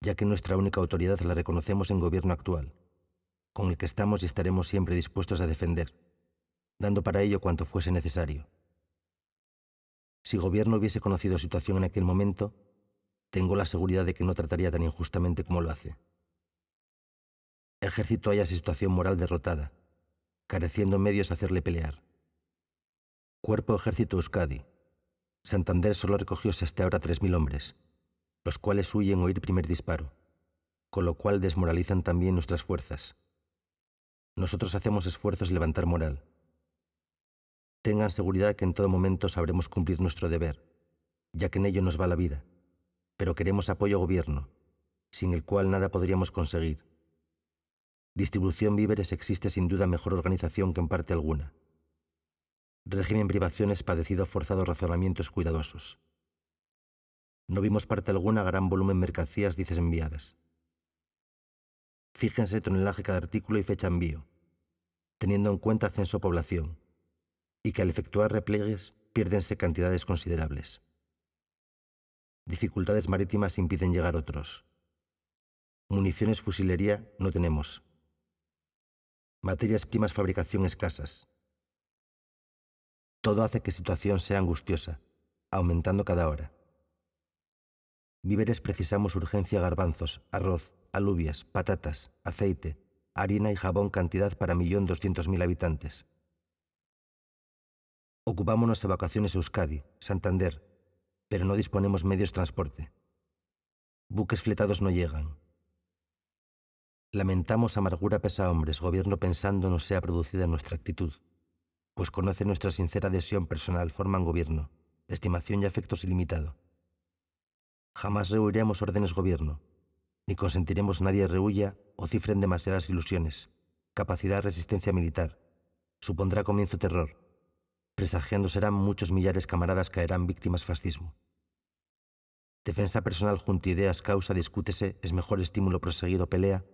ya que nuestra única autoridad la reconocemos en gobierno actual, con el que estamos y estaremos siempre dispuestos a defender, dando para ello cuanto fuese necesario. Si gobierno hubiese conocido situación en aquel momento, tengo la seguridad de que no trataría tan injustamente como lo hace. Ejército haya situación moral derrotada, careciendo medios hacerle pelear. Cuerpo Ejército Euskadi. Santander solo recogió hasta ahora 3.000 hombres los cuales huyen oír primer disparo, con lo cual desmoralizan también nuestras fuerzas. Nosotros hacemos esfuerzos y levantar moral. Tengan seguridad que en todo momento sabremos cumplir nuestro deber, ya que en ello nos va la vida. Pero queremos apoyo gobierno, sin el cual nada podríamos conseguir. Distribución víveres existe sin duda mejor organización que en parte alguna. Régimen privaciones padecido forzado razonamientos cuidadosos. No vimos parte alguna gran volumen mercancías dices enviadas. Fíjense tonelaje cada artículo y fecha envío, teniendo en cuenta censo población, y que al efectuar repliegues piérdense cantidades considerables. Dificultades marítimas impiden llegar otros. Municiones fusilería no tenemos. Materias primas fabricación escasas. Todo hace que situación sea angustiosa, aumentando cada hora. Víveres precisamos urgencia garbanzos, arroz, alubias, patatas, aceite, harina y jabón cantidad para 1.200.000 habitantes. Ocupámonos de vacaciones Euskadi, Santander, pero no disponemos medios transporte. Buques fletados no llegan. Lamentamos amargura pesa hombres, gobierno pensando no sea producida nuestra actitud, pues conoce nuestra sincera adhesión personal, forman gobierno, estimación y afectos ilimitado. Jamás rehuiremos órdenes gobierno, ni consentiremos nadie rehuya o cifren demasiadas ilusiones. Capacidad resistencia militar. Supondrá comienzo terror. Presagiando serán muchos millares camaradas caerán víctimas fascismo. Defensa personal junto ideas causa discútese es mejor estímulo proseguido pelea,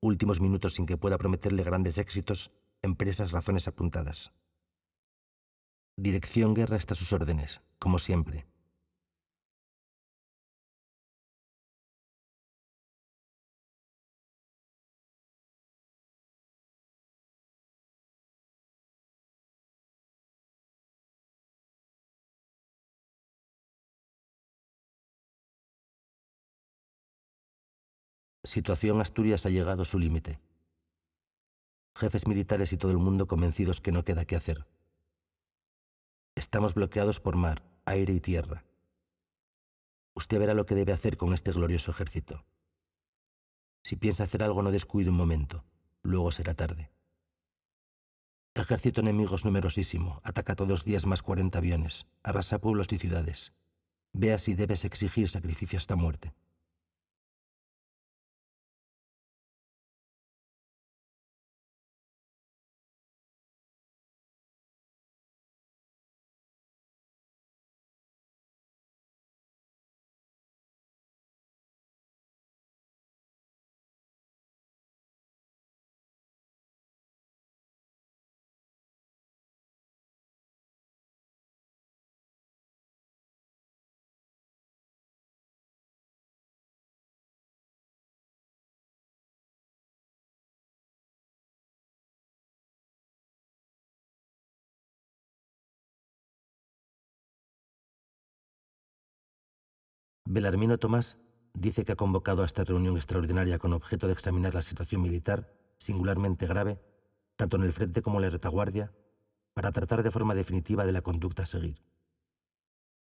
últimos minutos sin que pueda prometerle grandes éxitos, empresas razones apuntadas. Dirección Guerra está a sus órdenes, como siempre. situación Asturias ha llegado a su límite. Jefes militares y todo el mundo convencidos que no queda qué hacer. Estamos bloqueados por mar, aire y tierra. Usted verá lo que debe hacer con este glorioso ejército. Si piensa hacer algo, no descuide un momento. Luego será tarde. Ejército enemigo es numerosísimo. Ataca todos los días más 40 aviones. Arrasa pueblos y ciudades. Vea si debes exigir sacrificio hasta muerte. Belarmino Tomás dice que ha convocado a esta reunión extraordinaria con objeto de examinar la situación militar, singularmente grave, tanto en el frente como en la retaguardia, para tratar de forma definitiva de la conducta a seguir.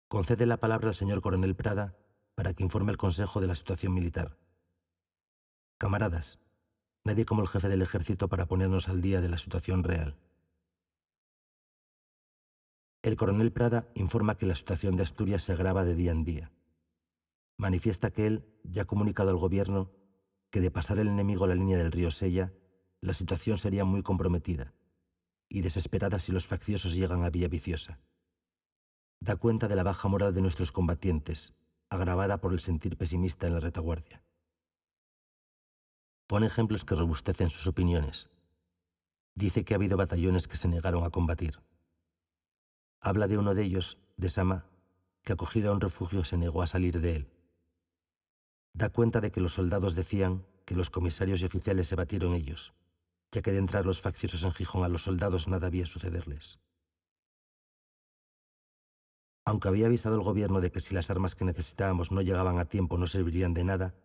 Concede la palabra al señor coronel Prada para que informe al Consejo de la situación militar. Camaradas, nadie como el jefe del ejército para ponernos al día de la situación real. El coronel Prada informa que la situación de Asturias se agrava de día en día manifiesta que él ya ha comunicado al gobierno que de pasar el enemigo a la línea del río Sella, la situación sería muy comprometida y desesperada si los facciosos llegan a Villa Viciosa. Da cuenta de la baja moral de nuestros combatientes, agravada por el sentir pesimista en la retaguardia. Pone ejemplos que robustecen sus opiniones. Dice que ha habido batallones que se negaron a combatir. Habla de uno de ellos, de Sama, que acogido a un refugio se negó a salir de él da cuenta de que los soldados decían que los comisarios y oficiales se batieron ellos, ya que de entrar los facciosos en Gijón a los soldados nada había sucederles. Aunque había avisado el gobierno de que si las armas que necesitábamos no llegaban a tiempo no servirían de nada,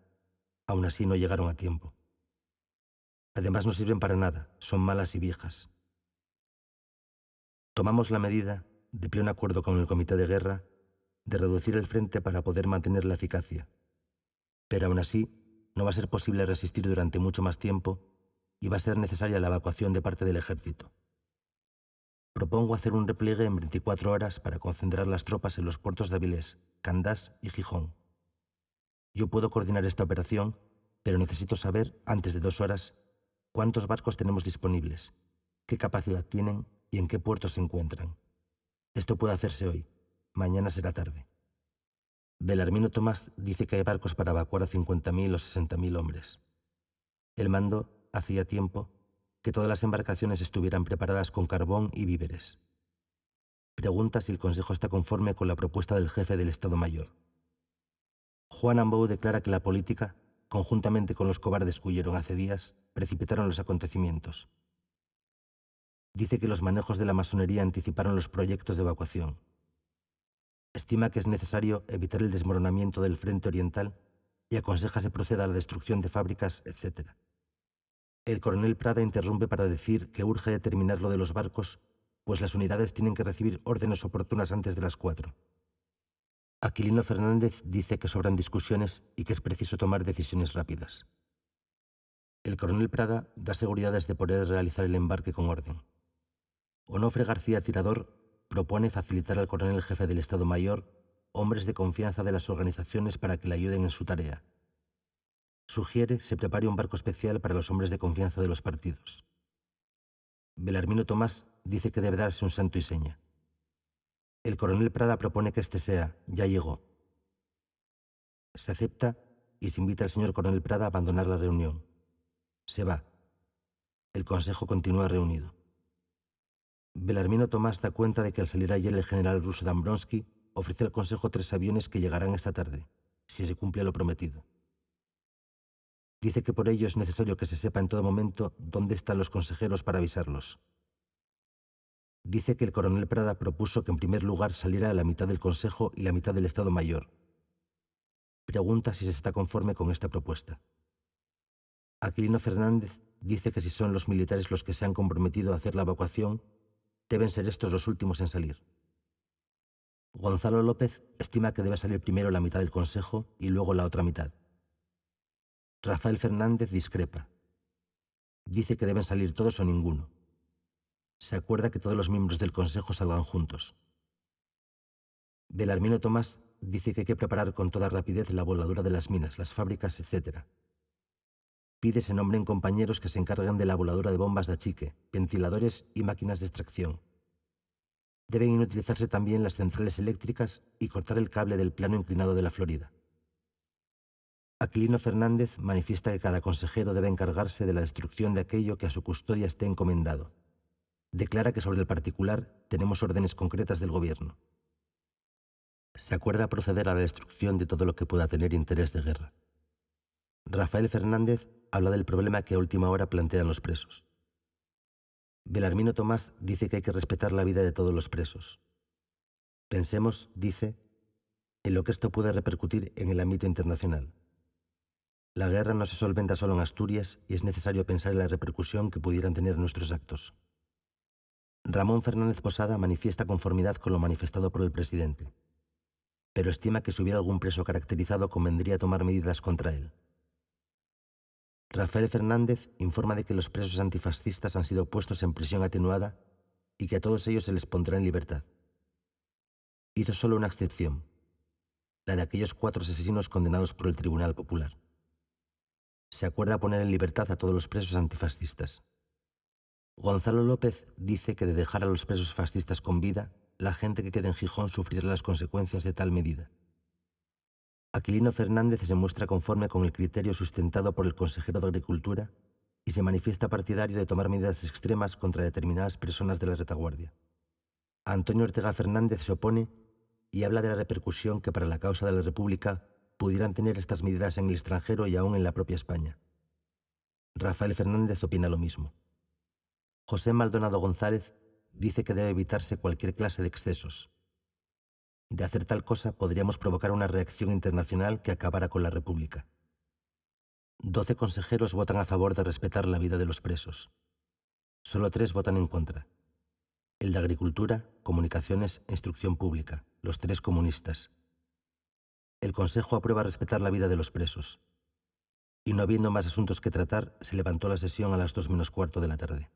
aún así no llegaron a tiempo. Además no sirven para nada, son malas y viejas. Tomamos la medida, de pleno acuerdo con el comité de guerra, de reducir el frente para poder mantener la eficacia, pero aún así no va a ser posible resistir durante mucho más tiempo y va a ser necesaria la evacuación de parte del ejército. Propongo hacer un repliegue en 24 horas para concentrar las tropas en los puertos de Avilés, Candás y Gijón. Yo puedo coordinar esta operación, pero necesito saber, antes de dos horas, cuántos barcos tenemos disponibles, qué capacidad tienen y en qué puertos se encuentran. Esto puede hacerse hoy. Mañana será tarde. Belarmino Tomás dice que hay barcos para evacuar a 50.000 o 60.000 hombres. El mando, hacía tiempo, que todas las embarcaciones estuvieran preparadas con carbón y víveres. Pregunta si el Consejo está conforme con la propuesta del jefe del Estado Mayor. Juan Ambou declara que la política, conjuntamente con los cobardes que huyeron hace días, precipitaron los acontecimientos. Dice que los manejos de la masonería anticiparon los proyectos de evacuación. Estima que es necesario evitar el desmoronamiento del frente oriental y aconseja se proceda a la destrucción de fábricas, etc. El coronel Prada interrumpe para decir que urge determinar lo de los barcos, pues las unidades tienen que recibir órdenes oportunas antes de las cuatro. Aquilino Fernández dice que sobran discusiones y que es preciso tomar decisiones rápidas. El coronel Prada da seguridades de poder realizar el embarque con orden. Onofre García Tirador propone facilitar al coronel jefe del Estado Mayor hombres de confianza de las organizaciones para que le ayuden en su tarea. Sugiere se prepare un barco especial para los hombres de confianza de los partidos. Belarmino Tomás dice que debe darse un santo y seña. El coronel Prada propone que este sea, ya llegó. Se acepta y se invita al señor coronel Prada a abandonar la reunión. Se va. El consejo continúa reunido. Belarmino Tomás da cuenta de que al salir ayer el general ruso Dambronsky ofrece al Consejo tres aviones que llegarán esta tarde, si se cumple lo prometido. Dice que por ello es necesario que se sepa en todo momento dónde están los consejeros para avisarlos. Dice que el coronel Prada propuso que en primer lugar saliera la mitad del Consejo y la mitad del Estado Mayor. Pregunta si se está conforme con esta propuesta. Aquilino Fernández dice que si son los militares los que se han comprometido a hacer la evacuación, Deben ser estos los últimos en salir. Gonzalo López estima que debe salir primero la mitad del Consejo y luego la otra mitad. Rafael Fernández discrepa. Dice que deben salir todos o ninguno. Se acuerda que todos los miembros del Consejo salgan juntos. Belarmino Tomás dice que hay que preparar con toda rapidez la voladura de las minas, las fábricas, etc. Pide se nombren compañeros que se encarguen de la voladura de bombas de achique, ventiladores y máquinas de extracción. Deben inutilizarse también las centrales eléctricas y cortar el cable del plano inclinado de la Florida. Aquilino Fernández manifiesta que cada consejero debe encargarse de la destrucción de aquello que a su custodia esté encomendado. Declara que sobre el particular tenemos órdenes concretas del Gobierno. Se acuerda proceder a la destrucción de todo lo que pueda tener interés de guerra. Rafael Fernández habla del problema que a última hora plantean los presos. Belarmino Tomás dice que hay que respetar la vida de todos los presos. Pensemos, dice, en lo que esto puede repercutir en el ámbito internacional. La guerra no se solventa solo en Asturias y es necesario pensar en la repercusión que pudieran tener nuestros actos. Ramón Fernández Posada manifiesta conformidad con lo manifestado por el presidente, pero estima que si hubiera algún preso caracterizado convendría tomar medidas contra él. Rafael Fernández informa de que los presos antifascistas han sido puestos en prisión atenuada y que a todos ellos se les pondrá en libertad. Hizo solo una excepción, la de aquellos cuatro asesinos condenados por el Tribunal Popular. Se acuerda poner en libertad a todos los presos antifascistas. Gonzalo López dice que de dejar a los presos fascistas con vida, la gente que quede en Gijón sufrirá las consecuencias de tal medida. Aquilino Fernández se muestra conforme con el criterio sustentado por el consejero de Agricultura y se manifiesta partidario de tomar medidas extremas contra determinadas personas de la retaguardia. Antonio Ortega Fernández se opone y habla de la repercusión que para la causa de la República pudieran tener estas medidas en el extranjero y aún en la propia España. Rafael Fernández opina lo mismo. José Maldonado González dice que debe evitarse cualquier clase de excesos, de hacer tal cosa podríamos provocar una reacción internacional que acabara con la República. Doce consejeros votan a favor de respetar la vida de los presos. Solo tres votan en contra. El de Agricultura, Comunicaciones e Instrucción Pública, los tres comunistas. El Consejo aprueba respetar la vida de los presos. Y no habiendo más asuntos que tratar, se levantó la sesión a las dos menos cuarto de la tarde.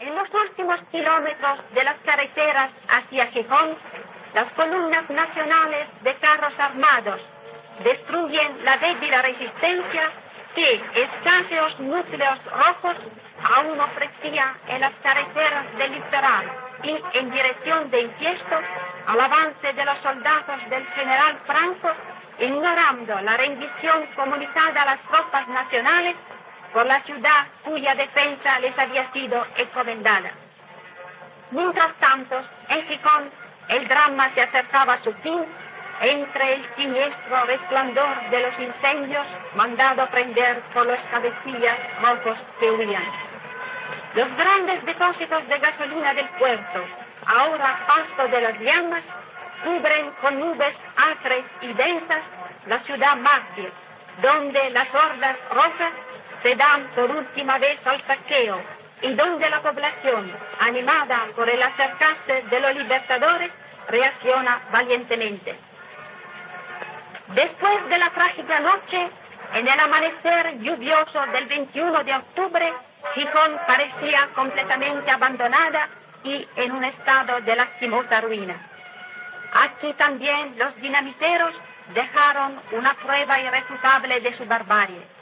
En los últimos kilómetros de las carreteras hacia Gijón, las columnas nacionales de carros armados destruyen la débil resistencia que escaseos núcleos rojos aún ofrecía en las carreteras del litoral y en dirección de Infiesto al avance de los soldados del general Franco, ignorando la rendición comunicada a las tropas nacionales por la ciudad cuya defensa les había sido encomendada. Mientras tanto, en Gijón, el drama se acercaba a su fin entre el siniestro resplandor de los incendios mandado a prender por los cabecillas rojos que huían. Los grandes depósitos de gasolina del puerto, ahora pasto de las llamas, cubren con nubes acres y densas la ciudad mártir, donde las hordas rojas se dan por última vez al saqueo y donde la población, animada por el acercarse de los libertadores, reacciona valientemente. Después de la trágica noche, en el amanecer lluvioso del 21 de octubre, Gijón parecía completamente abandonada y en un estado de lastimosa ruina. Aquí también los dinamiteros dejaron una prueba irrefutable de su barbarie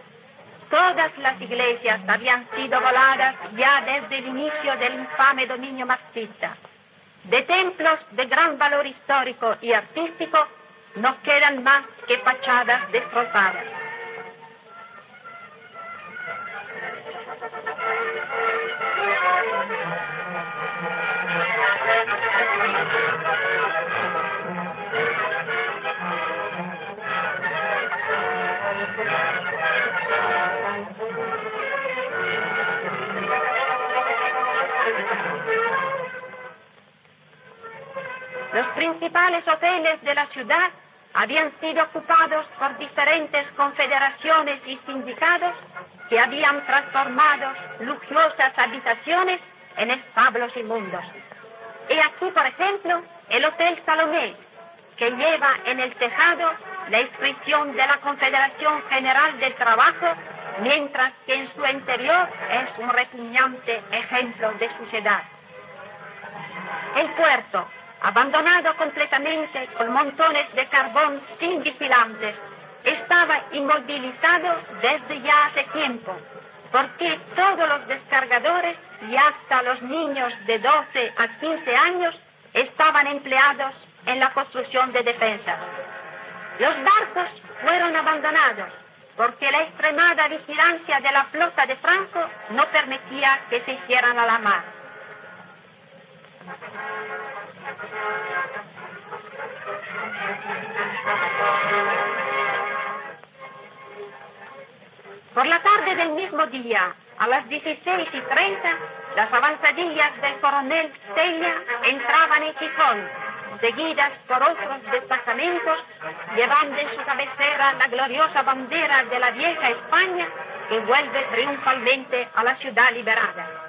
Todas las iglesias habían sido voladas ya desde el inicio del infame dominio marxista. De templos de gran valor histórico y artístico no quedan más que fachadas destrozadas. Los principales hoteles de la ciudad habían sido ocupados por diferentes confederaciones y sindicatos que habían transformado lujosas habitaciones en establos inmundos. Y aquí, por ejemplo, el Hotel Salomé, que lleva en el tejado la inscripción de la Confederación General del Trabajo, mientras que en su interior es un repugnante ejemplo de suciedad. El puerto, abandonado completamente con montones de carbón sin vigilantes, estaba inmovilizado desde ya hace tiempo, porque todos los descargadores y hasta los niños de 12 a 15 años estaban empleados en la construcción de defensas. Los barcos fueron abandonados porque la extremada vigilancia de la flota de Franco no permitía que se hicieran a la mar. Por la tarde del mismo día, a las 16:30, y las avanzadillas del coronel Stella entraban en Chicón, seguidas por otros destacamentos, llevando en su cabecera la gloriosa bandera de la vieja España que vuelve triunfalmente a la ciudad liberada.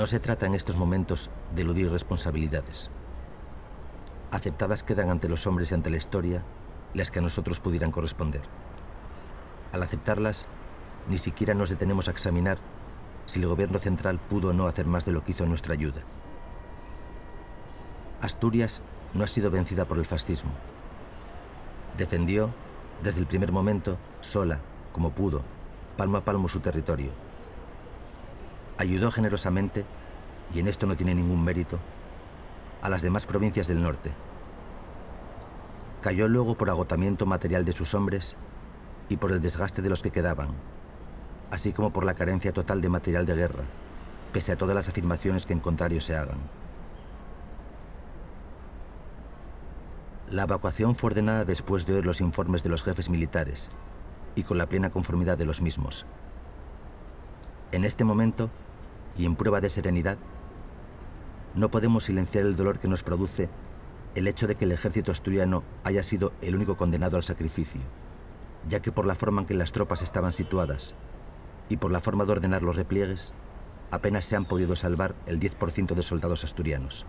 No se trata en estos momentos de eludir responsabilidades. Aceptadas quedan ante los hombres y ante la historia las que a nosotros pudieran corresponder. Al aceptarlas, ni siquiera nos detenemos a examinar si el gobierno central pudo o no hacer más de lo que hizo en nuestra ayuda. Asturias no ha sido vencida por el fascismo. Defendió, desde el primer momento, sola, como pudo, palmo a palmo su territorio ayudó generosamente, y en esto no tiene ningún mérito, a las demás provincias del norte. Cayó luego por agotamiento material de sus hombres y por el desgaste de los que quedaban, así como por la carencia total de material de guerra, pese a todas las afirmaciones que en contrario se hagan. La evacuación fue ordenada después de oír los informes de los jefes militares y con la plena conformidad de los mismos. En este momento, y en prueba de serenidad, no podemos silenciar el dolor que nos produce el hecho de que el ejército asturiano haya sido el único condenado al sacrificio, ya que por la forma en que las tropas estaban situadas y por la forma de ordenar los repliegues, apenas se han podido salvar el 10% de soldados asturianos.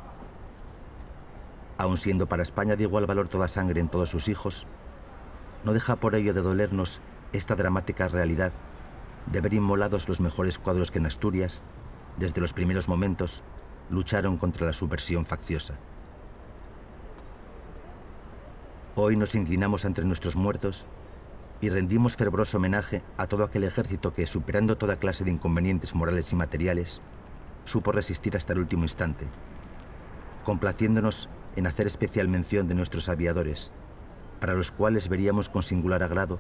Aun siendo para España de igual valor toda sangre en todos sus hijos, no deja por ello de dolernos esta dramática realidad de ver inmolados los mejores cuadros que en Asturias desde los primeros momentos, lucharon contra la subversión facciosa. Hoy nos inclinamos ante nuestros muertos y rendimos fervoroso homenaje a todo aquel ejército que, superando toda clase de inconvenientes morales y materiales, supo resistir hasta el último instante, complaciéndonos en hacer especial mención de nuestros aviadores, para los cuales veríamos con singular agrado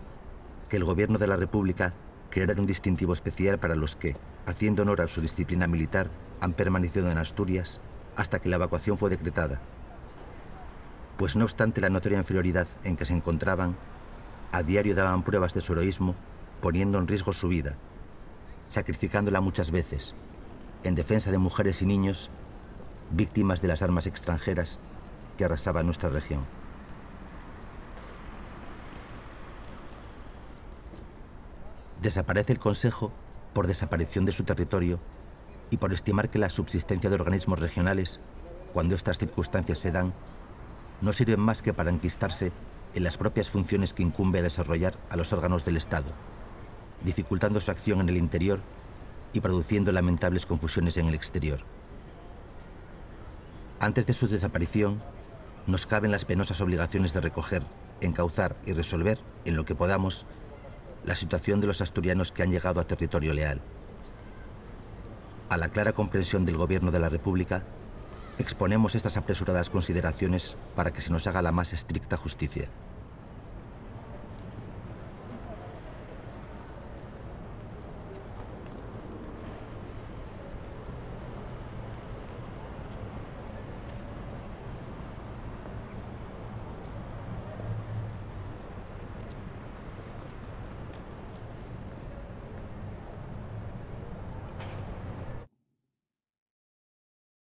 que el Gobierno de la República crear un distintivo especial para los que, haciendo honor a su disciplina militar, han permanecido en Asturias hasta que la evacuación fue decretada. Pues no obstante la notoria inferioridad en que se encontraban, a diario daban pruebas de su heroísmo, poniendo en riesgo su vida, sacrificándola muchas veces, en defensa de mujeres y niños, víctimas de las armas extranjeras que arrasaban nuestra región. desaparece el Consejo por desaparición de su territorio y por estimar que la subsistencia de organismos regionales, cuando estas circunstancias se dan, no sirven más que para enquistarse en las propias funciones que incumbe a desarrollar a los órganos del Estado, dificultando su acción en el interior y produciendo lamentables confusiones en el exterior. Antes de su desaparición, nos caben las penosas obligaciones de recoger, encauzar y resolver, en lo que podamos, la situación de los asturianos que han llegado a territorio leal. A la clara comprensión del Gobierno de la República, exponemos estas apresuradas consideraciones para que se nos haga la más estricta justicia.